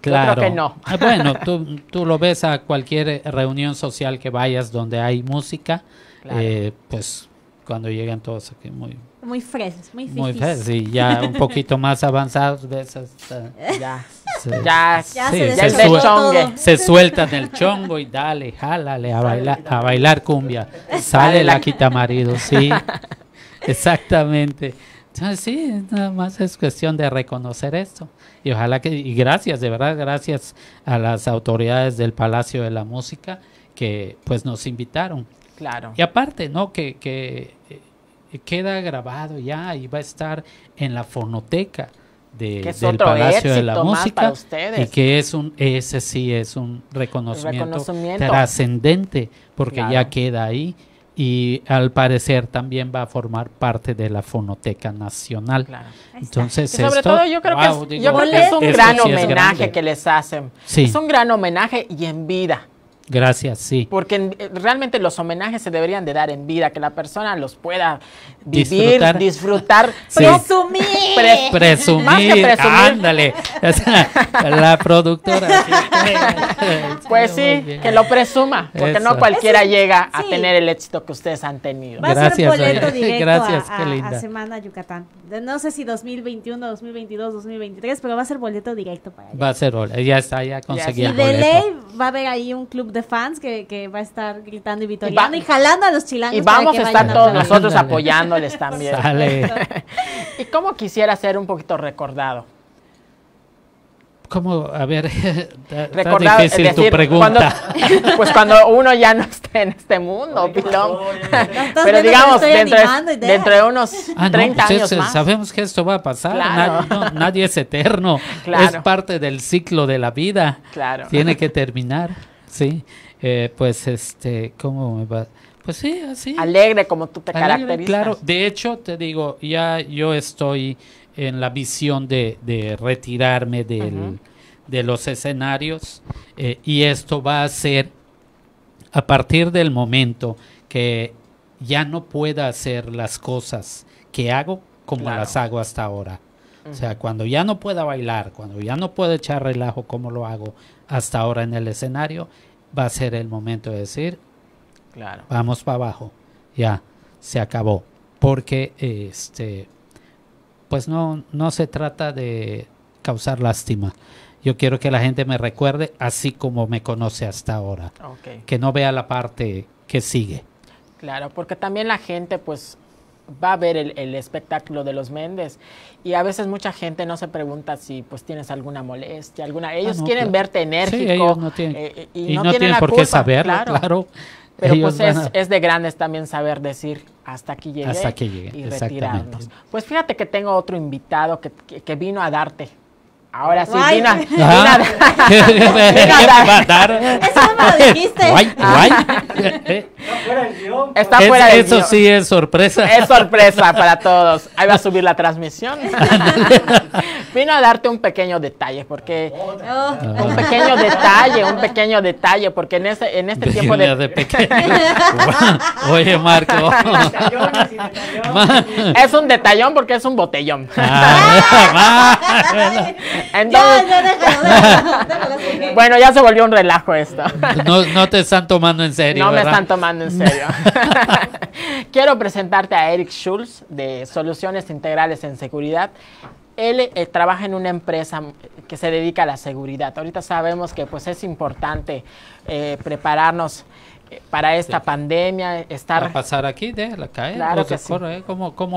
claro. que no. Ah, bueno, tú, lo ves a cualquier eh, reunión social que vayas donde hay música, eh, pues cuando llegan todos aquí muy muy frescos, muy fresco. Muy sí, ya un poquito más avanzados, ves eh, Ya, se, ya, ya, se, se, sueltan el chongo y dale, jálale a bailar, a bailar cumbia. Sale la quita marido, sí, exactamente. Entonces sí, nada más es cuestión de reconocer esto. Y ojalá que, y gracias, de verdad, gracias a las autoridades del Palacio de la Música que pues nos invitaron. Claro. Y aparte, ¿no? Que, que eh, eh, queda grabado ya y va a estar en la fonoteca del Palacio de la Música y que es un ese sí es un reconocimiento, trascendente porque ya queda ahí y al parecer también va a formar parte de la Fonoteca Nacional. Entonces, sobre todo yo creo que es, un gran homenaje que les hacen. Es un gran homenaje y en vida. Gracias, sí. Porque eh, realmente los homenajes se deberían de dar en vida, que la persona los pueda vivir, disfrutar, presumir. presumir, presumir. ándale. la productora. pues sí, que lo presuma, porque no cualquiera llega a tener el éxito que ustedes han tenido. Va gracias, a ser boleto directo gracias, a, qué linda. a Semana Yucatán. No sé si 2021, 2022, 2023, pero va a ser boleto directo para allá. Va a ser boleto, ya está, ya conseguí Y de ley va a haber ahí un club de fans que, va a estar gritando y vitoreando y, jalando a los chilangos. Y vamos a estar todos nosotros apoyándoles también. ¿Y cómo quisiera ser un poquito recordado? ¿Cómo? A ver, está, difícil tu pregunta. pues cuando uno ya no esté en este mundo, Pero digamos, dentro, de unos 30 ah, pues años Sabemos que esto va a pasar. Nadie, es eterno. Es parte del ciclo de la vida. Tiene que terminar. Sí, eh, pues este, ¿cómo me va? Pues sí, así. Alegre como tú te caracterizas. Claro, de hecho te digo, ya yo estoy en la visión de, retirarme del, de los escenarios eh, y esto va a ser a partir del momento que ya no pueda hacer las cosas que hago como las hago hasta ahora. O sea, cuando ya no pueda bailar, cuando ya no pueda echar relajo como lo hago hasta ahora en el escenario, va a ser el momento de decir, claro. vamos para abajo, ya, se acabó. Porque, este, pues no, no se trata de causar lástima. Yo quiero que la gente me recuerde así como me conoce hasta ahora. Que no vea la parte que sigue. Claro, porque también la gente, pues va a ver el, espectáculo de los Méndez y a veces mucha gente no se pregunta si pues tienes alguna molestia, alguna ah, ellos quieren verte enérgico eh, y, no, tienen, por qué saberlo, claro. Pero pues es, de grandes también saber decir hasta aquí llegué, y retirarnos. Pues fíjate que tengo otro invitado que vino a darte Ahora sí, guay. Eso no lo dijiste. Guay, guay. Está ah. fuera del guión. Pues. Eso sí es sorpresa. Es sorpresa para todos. Ahí va a subir la transmisión. Vino a darte un pequeño detalle, porque... Oh. Un pequeño detalle, un pequeño detalle, porque en, ese, en este tiempo de... Oye, Marco. es un detallón porque es un botellón. Ah, entonces, Bueno, ya se volvió un relajo esto. No, te están tomando en serio. No me están tomando en serio. Quiero presentarte a Eric Schulz de Soluciones Integrales en Seguridad. Él eh, trabaja en una empresa que se dedica a la seguridad. Ahorita sabemos que pues es importante eh, prepararnos eh, para esta pandemia estar a pasar aquí de la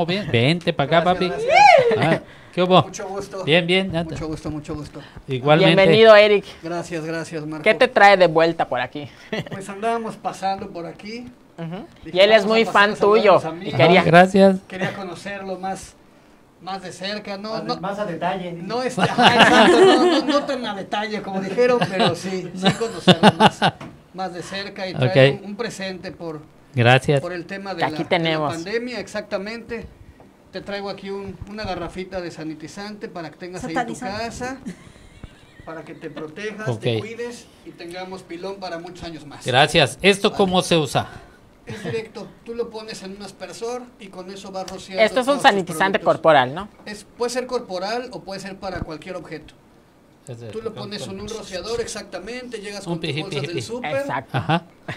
bien vente para acá papi Sí ¿Qué Mucho gusto. Bien, bien. Mucho gusto, mucho gusto. Igualmente. Bienvenido, Eric. Gracias, gracias, Marco. ¿Qué te trae de vuelta por aquí? Pues andábamos pasando por aquí. y él es muy fan tuyo. Y quería, ah, gracias. Quería conocerlo más, más de cerca, no, no más a detalle. No, está, ah, exacto, no, no, tan a detalle como dijeron, pero sí, sí conocerlo más, más de cerca y traer un, presente por, gracias. por el tema de la pandemia, exactamente te traigo aquí un, una garrafita de sanitizante para que tengas ahí en tu casa, para que te protejas, te cuides y tengamos pilón para muchos años más. Gracias. ¿Esto cómo se usa? Es directo, tú lo pones en un aspersor y con eso vas rociando. Esto es un sanitizante corporal, ¿no? Es, puede ser corporal o puede ser para cualquier objeto. Tú lo pones en un rociador, exactamente, llegas con tus bolsas del súper,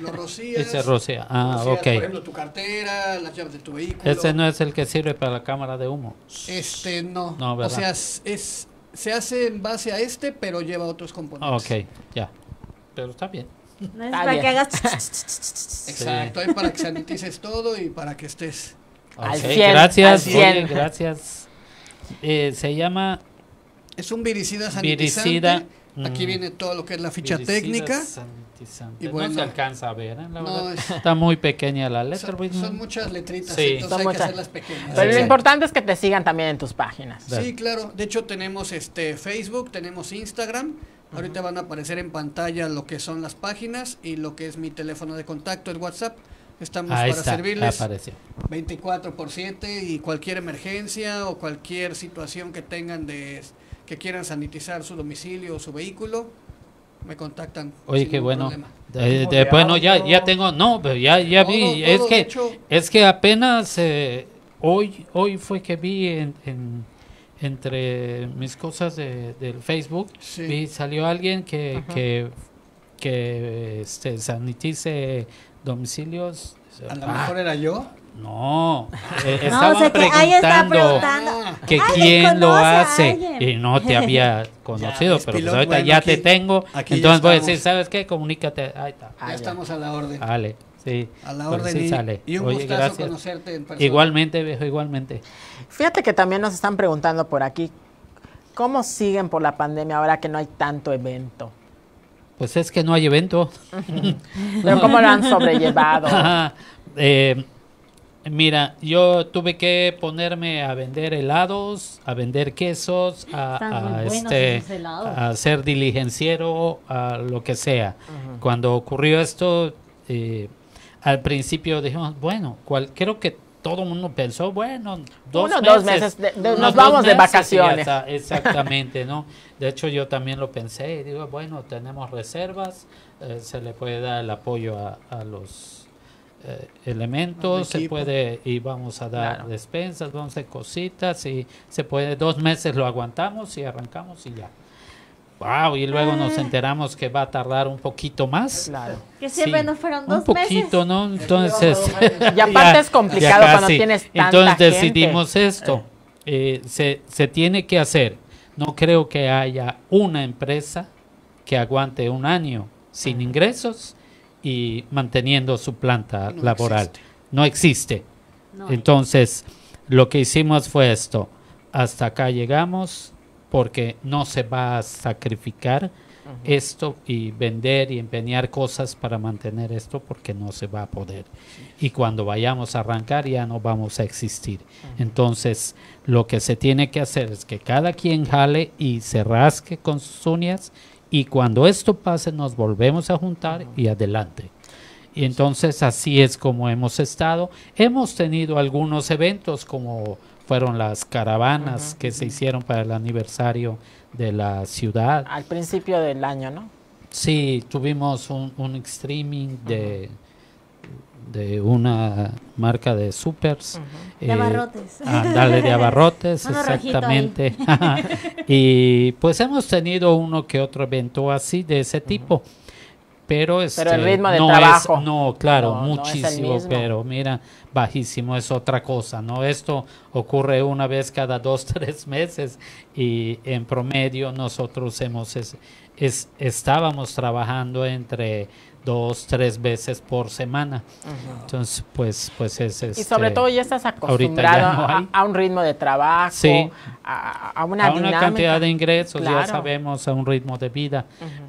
lo rocías, ese rocia Ah, por ejemplo, tu cartera, la llave de tu vehículo. Ese no es el que sirve para la cámara de humo. Este no, no o sea, se hace en base a este, pero lleva otros componentes. Ok, ya, pero está bien. No es para que hagas... Exacto, es para que sanitices todo y para que estés... al cielo. gracias, gracias. Eh, se llama es un viricida sanitizante. Aquí mm. viene todo lo que es la ficha técnica. Y bueno, no se alcanza a ver, ¿eh? está muy pequeña la letra. Son, muchas letritas, entonces hay que hacerlas pequeñas. Pero lo importante es que te sigan también en tus páginas. Sí, claro. De hecho, tenemos este Facebook, tenemos Instagram. Ahorita van a aparecer en pantalla lo que son las páginas y lo que es mi teléfono de contacto, el WhatsApp. Estamos para servirles 24 por 7 y cualquier emergencia o cualquier situación que tengan de que quieran sanitizar su domicilio o su vehículo, me contactan. Oye, qué bueno. de, bueno, eh, pues, ya, ya tengo, no, pero ya, ya vi, es que, es que apenas eh, hoy, hoy fue que vi en, entre mis cosas de, del Facebook, vi, salió alguien que, que, que, este, sanitice domicilios. A lo mejor ah. era yo. No, eh, preguntando que quién lo hace y no te había conocido, pero pues ahorita ya te tengo, entonces voy a decir, ¿sabes qué? Comunícate, ahí está. Ya, estamos a la orden. Vale, sí. A la pues orden sí y, sale. un gustazo conocerte en persona. Igualmente, viejo, igualmente. Fíjate que también nos están preguntando por aquí, ¿cómo siguen por la pandemia ahora que no hay tanto evento? Pues es que no hay evento. pero ¿cómo lo han sobrellevado? eh, Mira, yo tuve que ponerme a vender helados, a vender quesos, a, este, a ser diligenciero, a lo que sea. Cuando ocurrió esto, eh, al principio dijimos, bueno, creo que todo el mundo pensó, bueno, dos meses. nos vamos de vacaciones. exactamente, ¿no? De hecho, yo también lo pensé y digo, bueno, tenemos reservas, eh, se le puede dar el apoyo a los eh, elementos, se puede, y vamos a dar despensas, vamos a cositas, y se puede, dos meses lo aguantamos y arrancamos y ya. Wow, y luego nos ah. enteramos que va a tardar un poquito más. Claro. Que siempre no fueron dos meses Un poquito, ¿no? Entonces. y aparte es complicado cuando tienes tanta Entonces decidimos esto. Eh. Eh, se, se tiene que hacer. No creo que haya una empresa que aguante un año sin ingresos y manteniendo su planta laboral. No existe. Entonces, lo que hicimos fue esto. Hasta acá llegamos porque no se va a sacrificar esto y vender y empeñar cosas para mantener esto porque no se va a poder. Y cuando vayamos a arrancar ya no vamos a existir. Entonces, lo que se tiene que hacer es que cada quien jale y se rasque con sus uñas y cuando esto pase nos volvemos a juntar y adelante. Y entonces así es como hemos estado. Hemos tenido algunos eventos como fueron las caravanas que se hicieron para el aniversario de la ciudad. Al principio del año, ¿no? Sí, tuvimos un, streaming de, de una marca de supers. Eh, de abarrotes. de abarrotes, exactamente. y pues hemos tenido uno que otro evento así, de ese tipo. Pero, este, el ritmo no trabajo. Es, no, claro, muchísimo, pero mira, bajísimo es otra cosa, ¿no? Esto ocurre una vez cada dos, tres meses y en promedio nosotros hemos, es, estábamos trabajando entre dos, tres veces por semana. Entonces, pues, pues es... y este, sobre todo ya estás acostumbrado a, un ritmo de trabajo, a, a, una, a cantidad de ingresos, ya sabemos, a un ritmo de vida.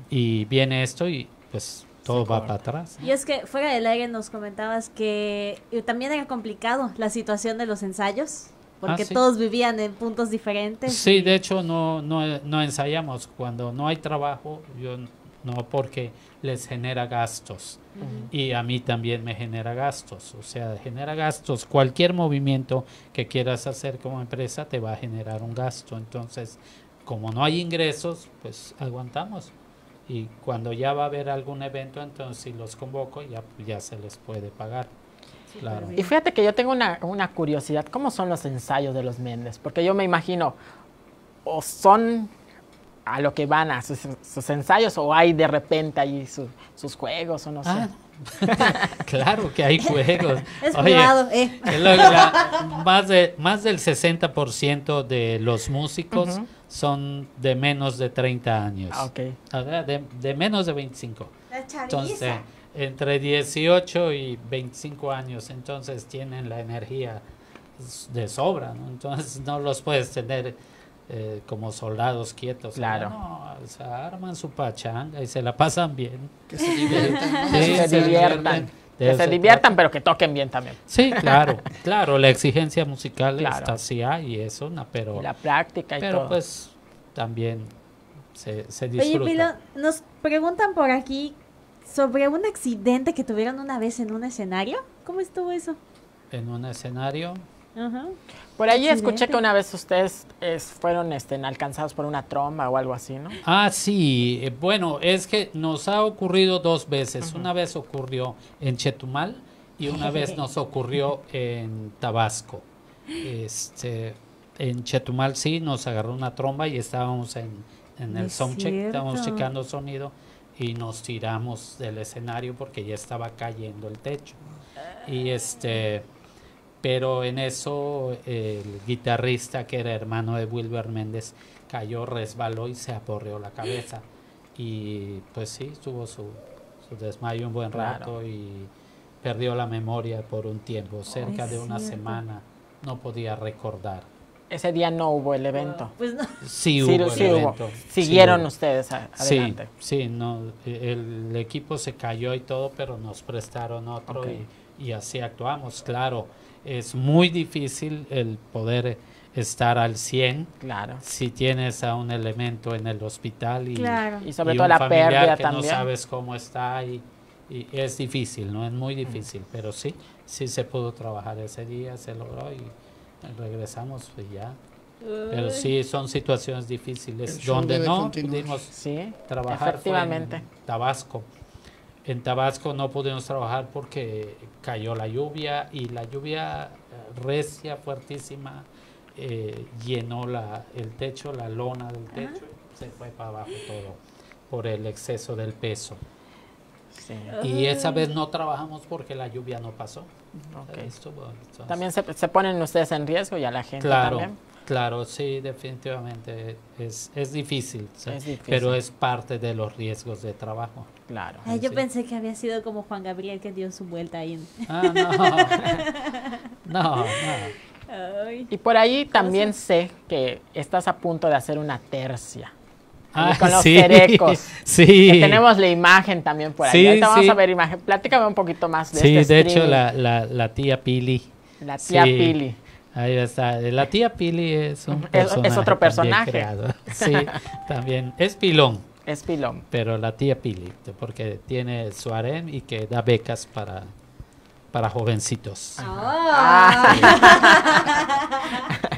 Y viene esto y pues todo va para atrás. Y es que fuera del aire nos comentabas que también era complicado la situación de los ensayos, porque ah, todos vivían en puntos diferentes. Sí, de hecho no, no, no ensayamos. Cuando no hay trabajo, yo ¿no? Porque les genera gastos y a mí también me genera gastos, o sea, genera gastos. Cualquier movimiento que quieras hacer como empresa te va a generar un gasto. Entonces, como no hay ingresos, pues aguantamos. Y cuando ya va a haber algún evento, entonces si los convoco ya, pues, ya se les puede pagar. claro. Y fíjate que yo tengo una, una curiosidad, ¿cómo son los ensayos de los Méndez? Porque yo me imagino, o son a lo que van a sus, ensayos o hay de repente ahí sus juegos o no sé. Ah. claro que hay juegos. Es eh. más, de, más del 60% de los músicos son de menos de 30 años. Ah, de, menos de 25. entonces, entre 18 y 25 años, entonces tienen la energía de sobra, entonces no los puedes tener eh, como soldados quietos. Claro. arman su pachanga y se la pasan bien. Que se diviertan. que se, diviertan. pero que toquen bien también. Sí, claro, claro, la exigencia musical está y eso, pero... la práctica pero pues también se, se disfruta. nos preguntan por aquí sobre un accidente que tuvieron una vez en un escenario. ¿Cómo estuvo eso? En un escenario, por ahí escuché que una vez ustedes fueron este, alcanzados por una tromba o algo así, ¿no? Ah, sí. Eh, bueno, es que nos ha ocurrido dos veces. Una vez ocurrió en Chetumal y una vez nos ocurrió en Tabasco. Este, en Chetumal sí, nos agarró una tromba y estábamos en, el soundcheck, estábamos checando sonido y nos tiramos del escenario porque ya estaba cayendo el techo. Y este pero en eso el guitarrista que era hermano de Wilber Méndez cayó, resbaló y se aporreó la cabeza. Y pues sí, tuvo su, desmayo un buen rato y perdió la memoria por un tiempo, cerca de una semana, no podía recordar. Ese día no hubo el evento. Pues sí, hubo el evento. Siguieron ustedes adelante. Sí, no, e-, el equipo se cayó y todo, pero nos prestaron otro y así actuamos, claro es muy difícil el poder estar al 100. Claro. Si tienes a un elemento en el hospital y, sobre todo la pérdida que también. no sabes cómo está y, es difícil, ¿no? Es muy difícil, pero sí, sí se pudo trabajar ese día, se logró y regresamos y ya. Pero sí, son situaciones difíciles. Donde no pudimos sí, trabajar fue Tabasco. En Tabasco no pudimos trabajar porque cayó la lluvia y la lluvia eh, recia, fuertísima, eh, llenó la, el techo, la lona del techo, se fue para abajo todo por el exceso del peso. Y esa vez no trabajamos porque la lluvia no pasó. también se, ponen ustedes en riesgo y a la gente también. Claro, sí, definitivamente es, difícil, pero es parte de los riesgos de trabajo. Claro. yo pensé que había sido como Juan Gabriel que dio su vuelta ahí. Ah, no. no, Y por ahí también sé que estás a punto de hacer una tercia. Ah, con los Sí. tenemos la imagen también por ahí. Sí, Ahorita vamos a ver imagen. Platícame un poquito más de Sí, este de hecho, la, la tía Pili. La tía Pili. Ahí está. La tía Pili es un es, otro personaje. Sí, también. Es pilón. Es pilón. Pero la tía Pili, porque tiene su harem y que da becas para, para jovencitos. Ah.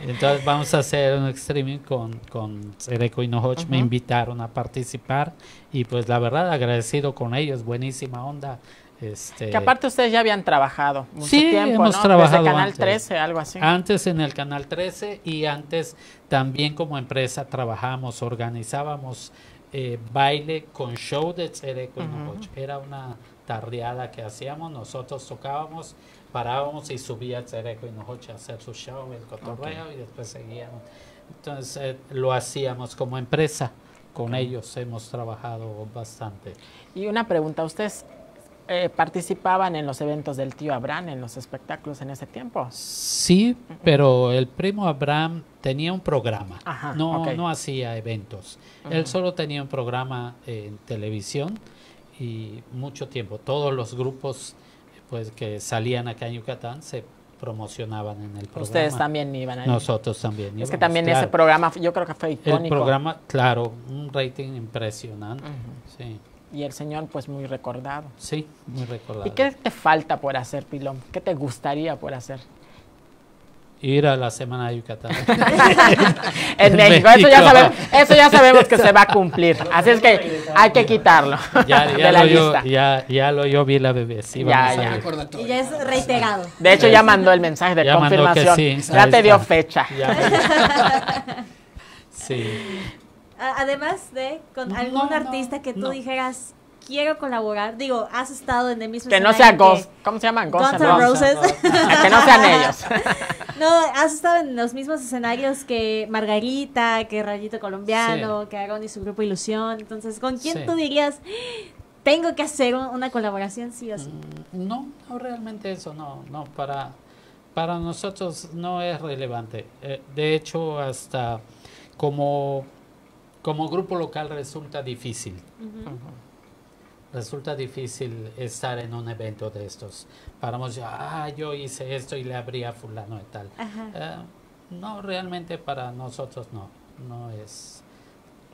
Entonces vamos a hacer un streaming con, con Sereco y Nohoch. Me invitaron a participar y pues la verdad agradecido con ellos. Buenísima onda este, que aparte ustedes ya habían trabajado mucho tiempo, hemos ¿no? trabajado Canal 13, algo así. Antes en el Canal 13 y antes también como empresa trabajamos, organizábamos eh, baile con show de tzereco y Era una tardeada que hacíamos, nosotros tocábamos, parábamos y subía y Hinojoche a hacer su show, el cotorreo y después seguíamos. Entonces eh, lo hacíamos como empresa con ellos hemos trabajado bastante. Y una pregunta, ¿ustedes eh, participaban en los eventos del tío Abraham, en los espectáculos en ese tiempo. Sí, pero el primo Abraham tenía un programa, no, no hacía eventos. Él solo tenía un programa en televisión y mucho tiempo. Todos los grupos pues, que salían acá en Yucatán se promocionaban en el programa. Ustedes también iban ahí. Nosotros también Es que también ese programa, yo creo que fue icónico. El programa, claro, un rating impresionante, sí y el Señor pues muy recordado. Sí, muy recordado. ¿Y qué te falta por hacer, Pilón? ¿Qué te gustaría por hacer? Ir a la Semana de Yucatán. en, México, Eso, ya sabemos, eso, ya sabemos, que se va a cumplir. Así es que hay que quitarlo ya, de la lo lista. ya, lo yo vi la bebé. Sí, ya, ya. Y ya es reiterado. De hecho, ya mandó el mensaje de confirmación. ya te dio fecha. sí. Además de con algún artista que tú dijeras quiero colaborar, digo, has estado en The mismo Que no ¿cómo se llaman? Roses. que no sean ellos. no, has estado en los mismos escenarios que Margarita, que Rayito Colombiano, que Aaron y su grupo Ilusión. Entonces, ¿con quién tú dirías, tengo que hacer una colaboración sí o sí? Mm, no, no realmente eso, no, no, para, para nosotros no es relevante. Eh, de hecho, hasta como como grupo local resulta difícil. Resulta difícil estar en un evento de estos. Paramos ya, ah, yo hice esto y le habría fulano y tal. Eh, no, realmente para nosotros no. No es,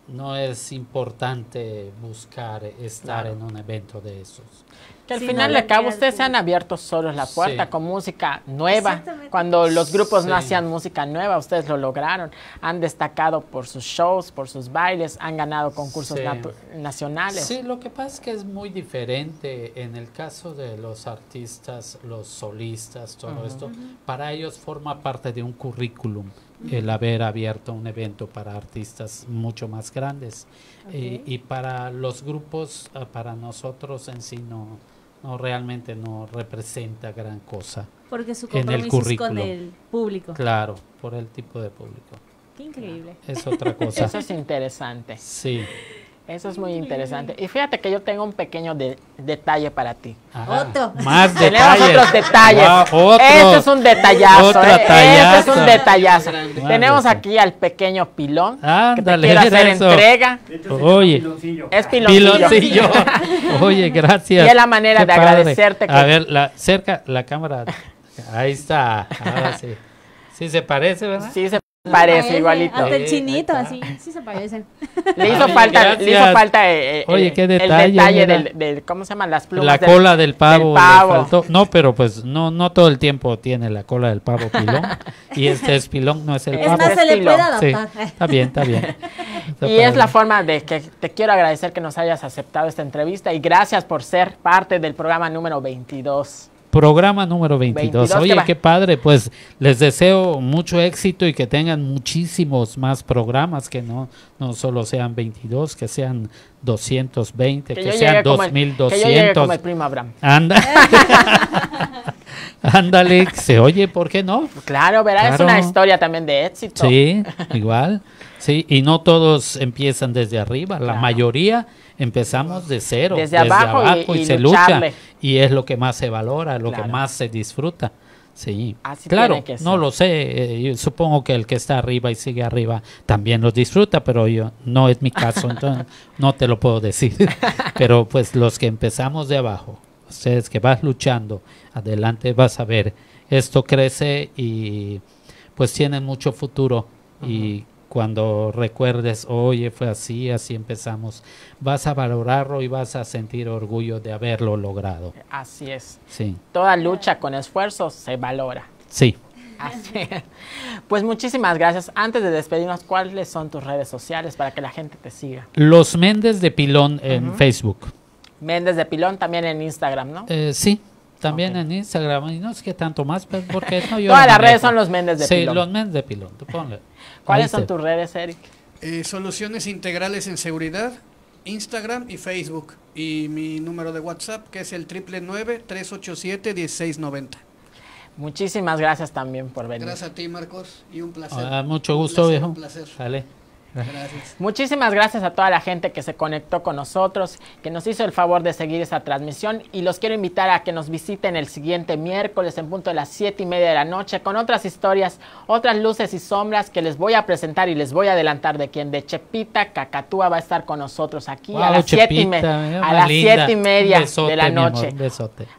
no es importante buscar estar en un evento de esos. Que al final de cabo ustedes se han abierto solos la puerta con música nueva. Cuando los grupos no hacían música nueva, ustedes lo lograron. Han destacado por sus shows, por sus bailes, han ganado concursos nacionales. Sí, lo que pasa es que es muy diferente en el caso de los artistas, los solistas, todo esto. Para ellos forma parte de un currículum el haber abierto un evento para artistas mucho más grandes. Eh, y para los grupos, ah, para nosotros en sí no, no realmente no representa gran cosa. Porque su compromiso es con el público. Claro, por el tipo de público. Qué increíble. Es otra cosa. Eso es interesante. Sí. Eso es muy interesante. Y fíjate que yo tengo un pequeño detalle para ti. otro. Más detalles. Tenemos otros detalles. Wow, otro, este es un detallazo. Eh. Este es un detallazo. Tenemos aquí al pequeño pilón ah, que te dale, hacer entrega. Oye. Es piloncillo. Es piloncillo. Oye, gracias. Y es la manera de agradecerte. A ver, cerca la cámara. Ahí está. Ahora sí. Sí se parece, ¿verdad? Sí se Ah, parece igualito. el chinito, así, sí se parecen. Le hizo ah, falta, le hizo falta eh, eh Oye, qué detalle, el detalle del, ¿cómo se llaman las plumas? La cola del pavo. No, pero pues no, no todo el tiempo tiene la cola del pavo pilón. y este es pilón, no es el es pavo. Más, se le puede adaptar. está bien, está bien. y es la forma de que te quiero agradecer que nos hayas aceptado esta entrevista y gracias por ser parte del programa número 22 programa número 22. Oye, qué padre, pues les deseo mucho éxito y que tengan muchísimos más programas, que no, no solo sean 22, que sean 220, que, sean 2200. Que yo llegue como el primo Abraham. Anda. Ándale, se oye, ¿por qué no? Claro, verá, es una historia también de éxito. Sí, igual. Sí, y no todos empiezan desde arriba, la mayoría empezamos de cero, desde, abajo, y, se lucha. Y es lo que más se valora, lo que más se disfruta. Sí, Así claro, que no lo sé. Eh, yo supongo que el que está arriba y sigue arriba también lo disfruta, pero yo no es mi caso, entonces no te lo puedo decir. pero pues los que empezamos de abajo, ustedes que vas luchando, adelante vas a ver, esto crece y pues tienen mucho futuro y cuando recuerdes, oye, fue así, así empezamos, vas a valorarlo y vas a sentir orgullo de haberlo logrado. Así es. Sí. Toda lucha con esfuerzo se valora. Sí. Así es. Pues muchísimas gracias. Antes de despedirnos, ¿cuáles son tus redes sociales para que la gente te siga? Los Méndez de Pilón en Facebook. Méndez de Pilón también en Instagram, ¿no? Eh, sí, también en Instagram, y no sé qué tanto más, pues, porque no yo. Todas las redes son los Méndez de Pilón. Sí, los Méndez de Pilón, ponle. ¿Cuáles son tus redes, Eric? Eh, soluciones integrales en seguridad, Instagram y Facebook. Y mi número de WhatsApp, que es el 999-387-1690. Muchísimas gracias también por venir. Gracias a ti, Marcos, y un placer. Ah, mucho gusto, viejo. Un placer. Muchísimas gracias a toda la gente que se conectó con nosotros, que nos hizo el favor de seguir esa transmisión y los quiero invitar a que nos visiten el siguiente miércoles en punto de las siete y media de la noche con otras historias, otras luces y sombras que les voy a presentar y les voy a adelantar de quien de Chepita Cacatúa va a estar con nosotros aquí a las siete y, media de la noche.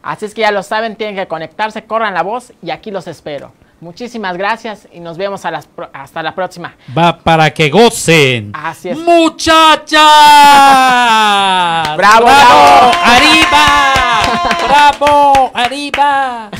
Así es que ya lo saben, tienen que conectarse, corran la voz y aquí los espero. Muchísimas gracias y nos vemos a las hasta la próxima. Va para que gocen. Así es. Muchachas. bravo. Arriba. bravo, arriba.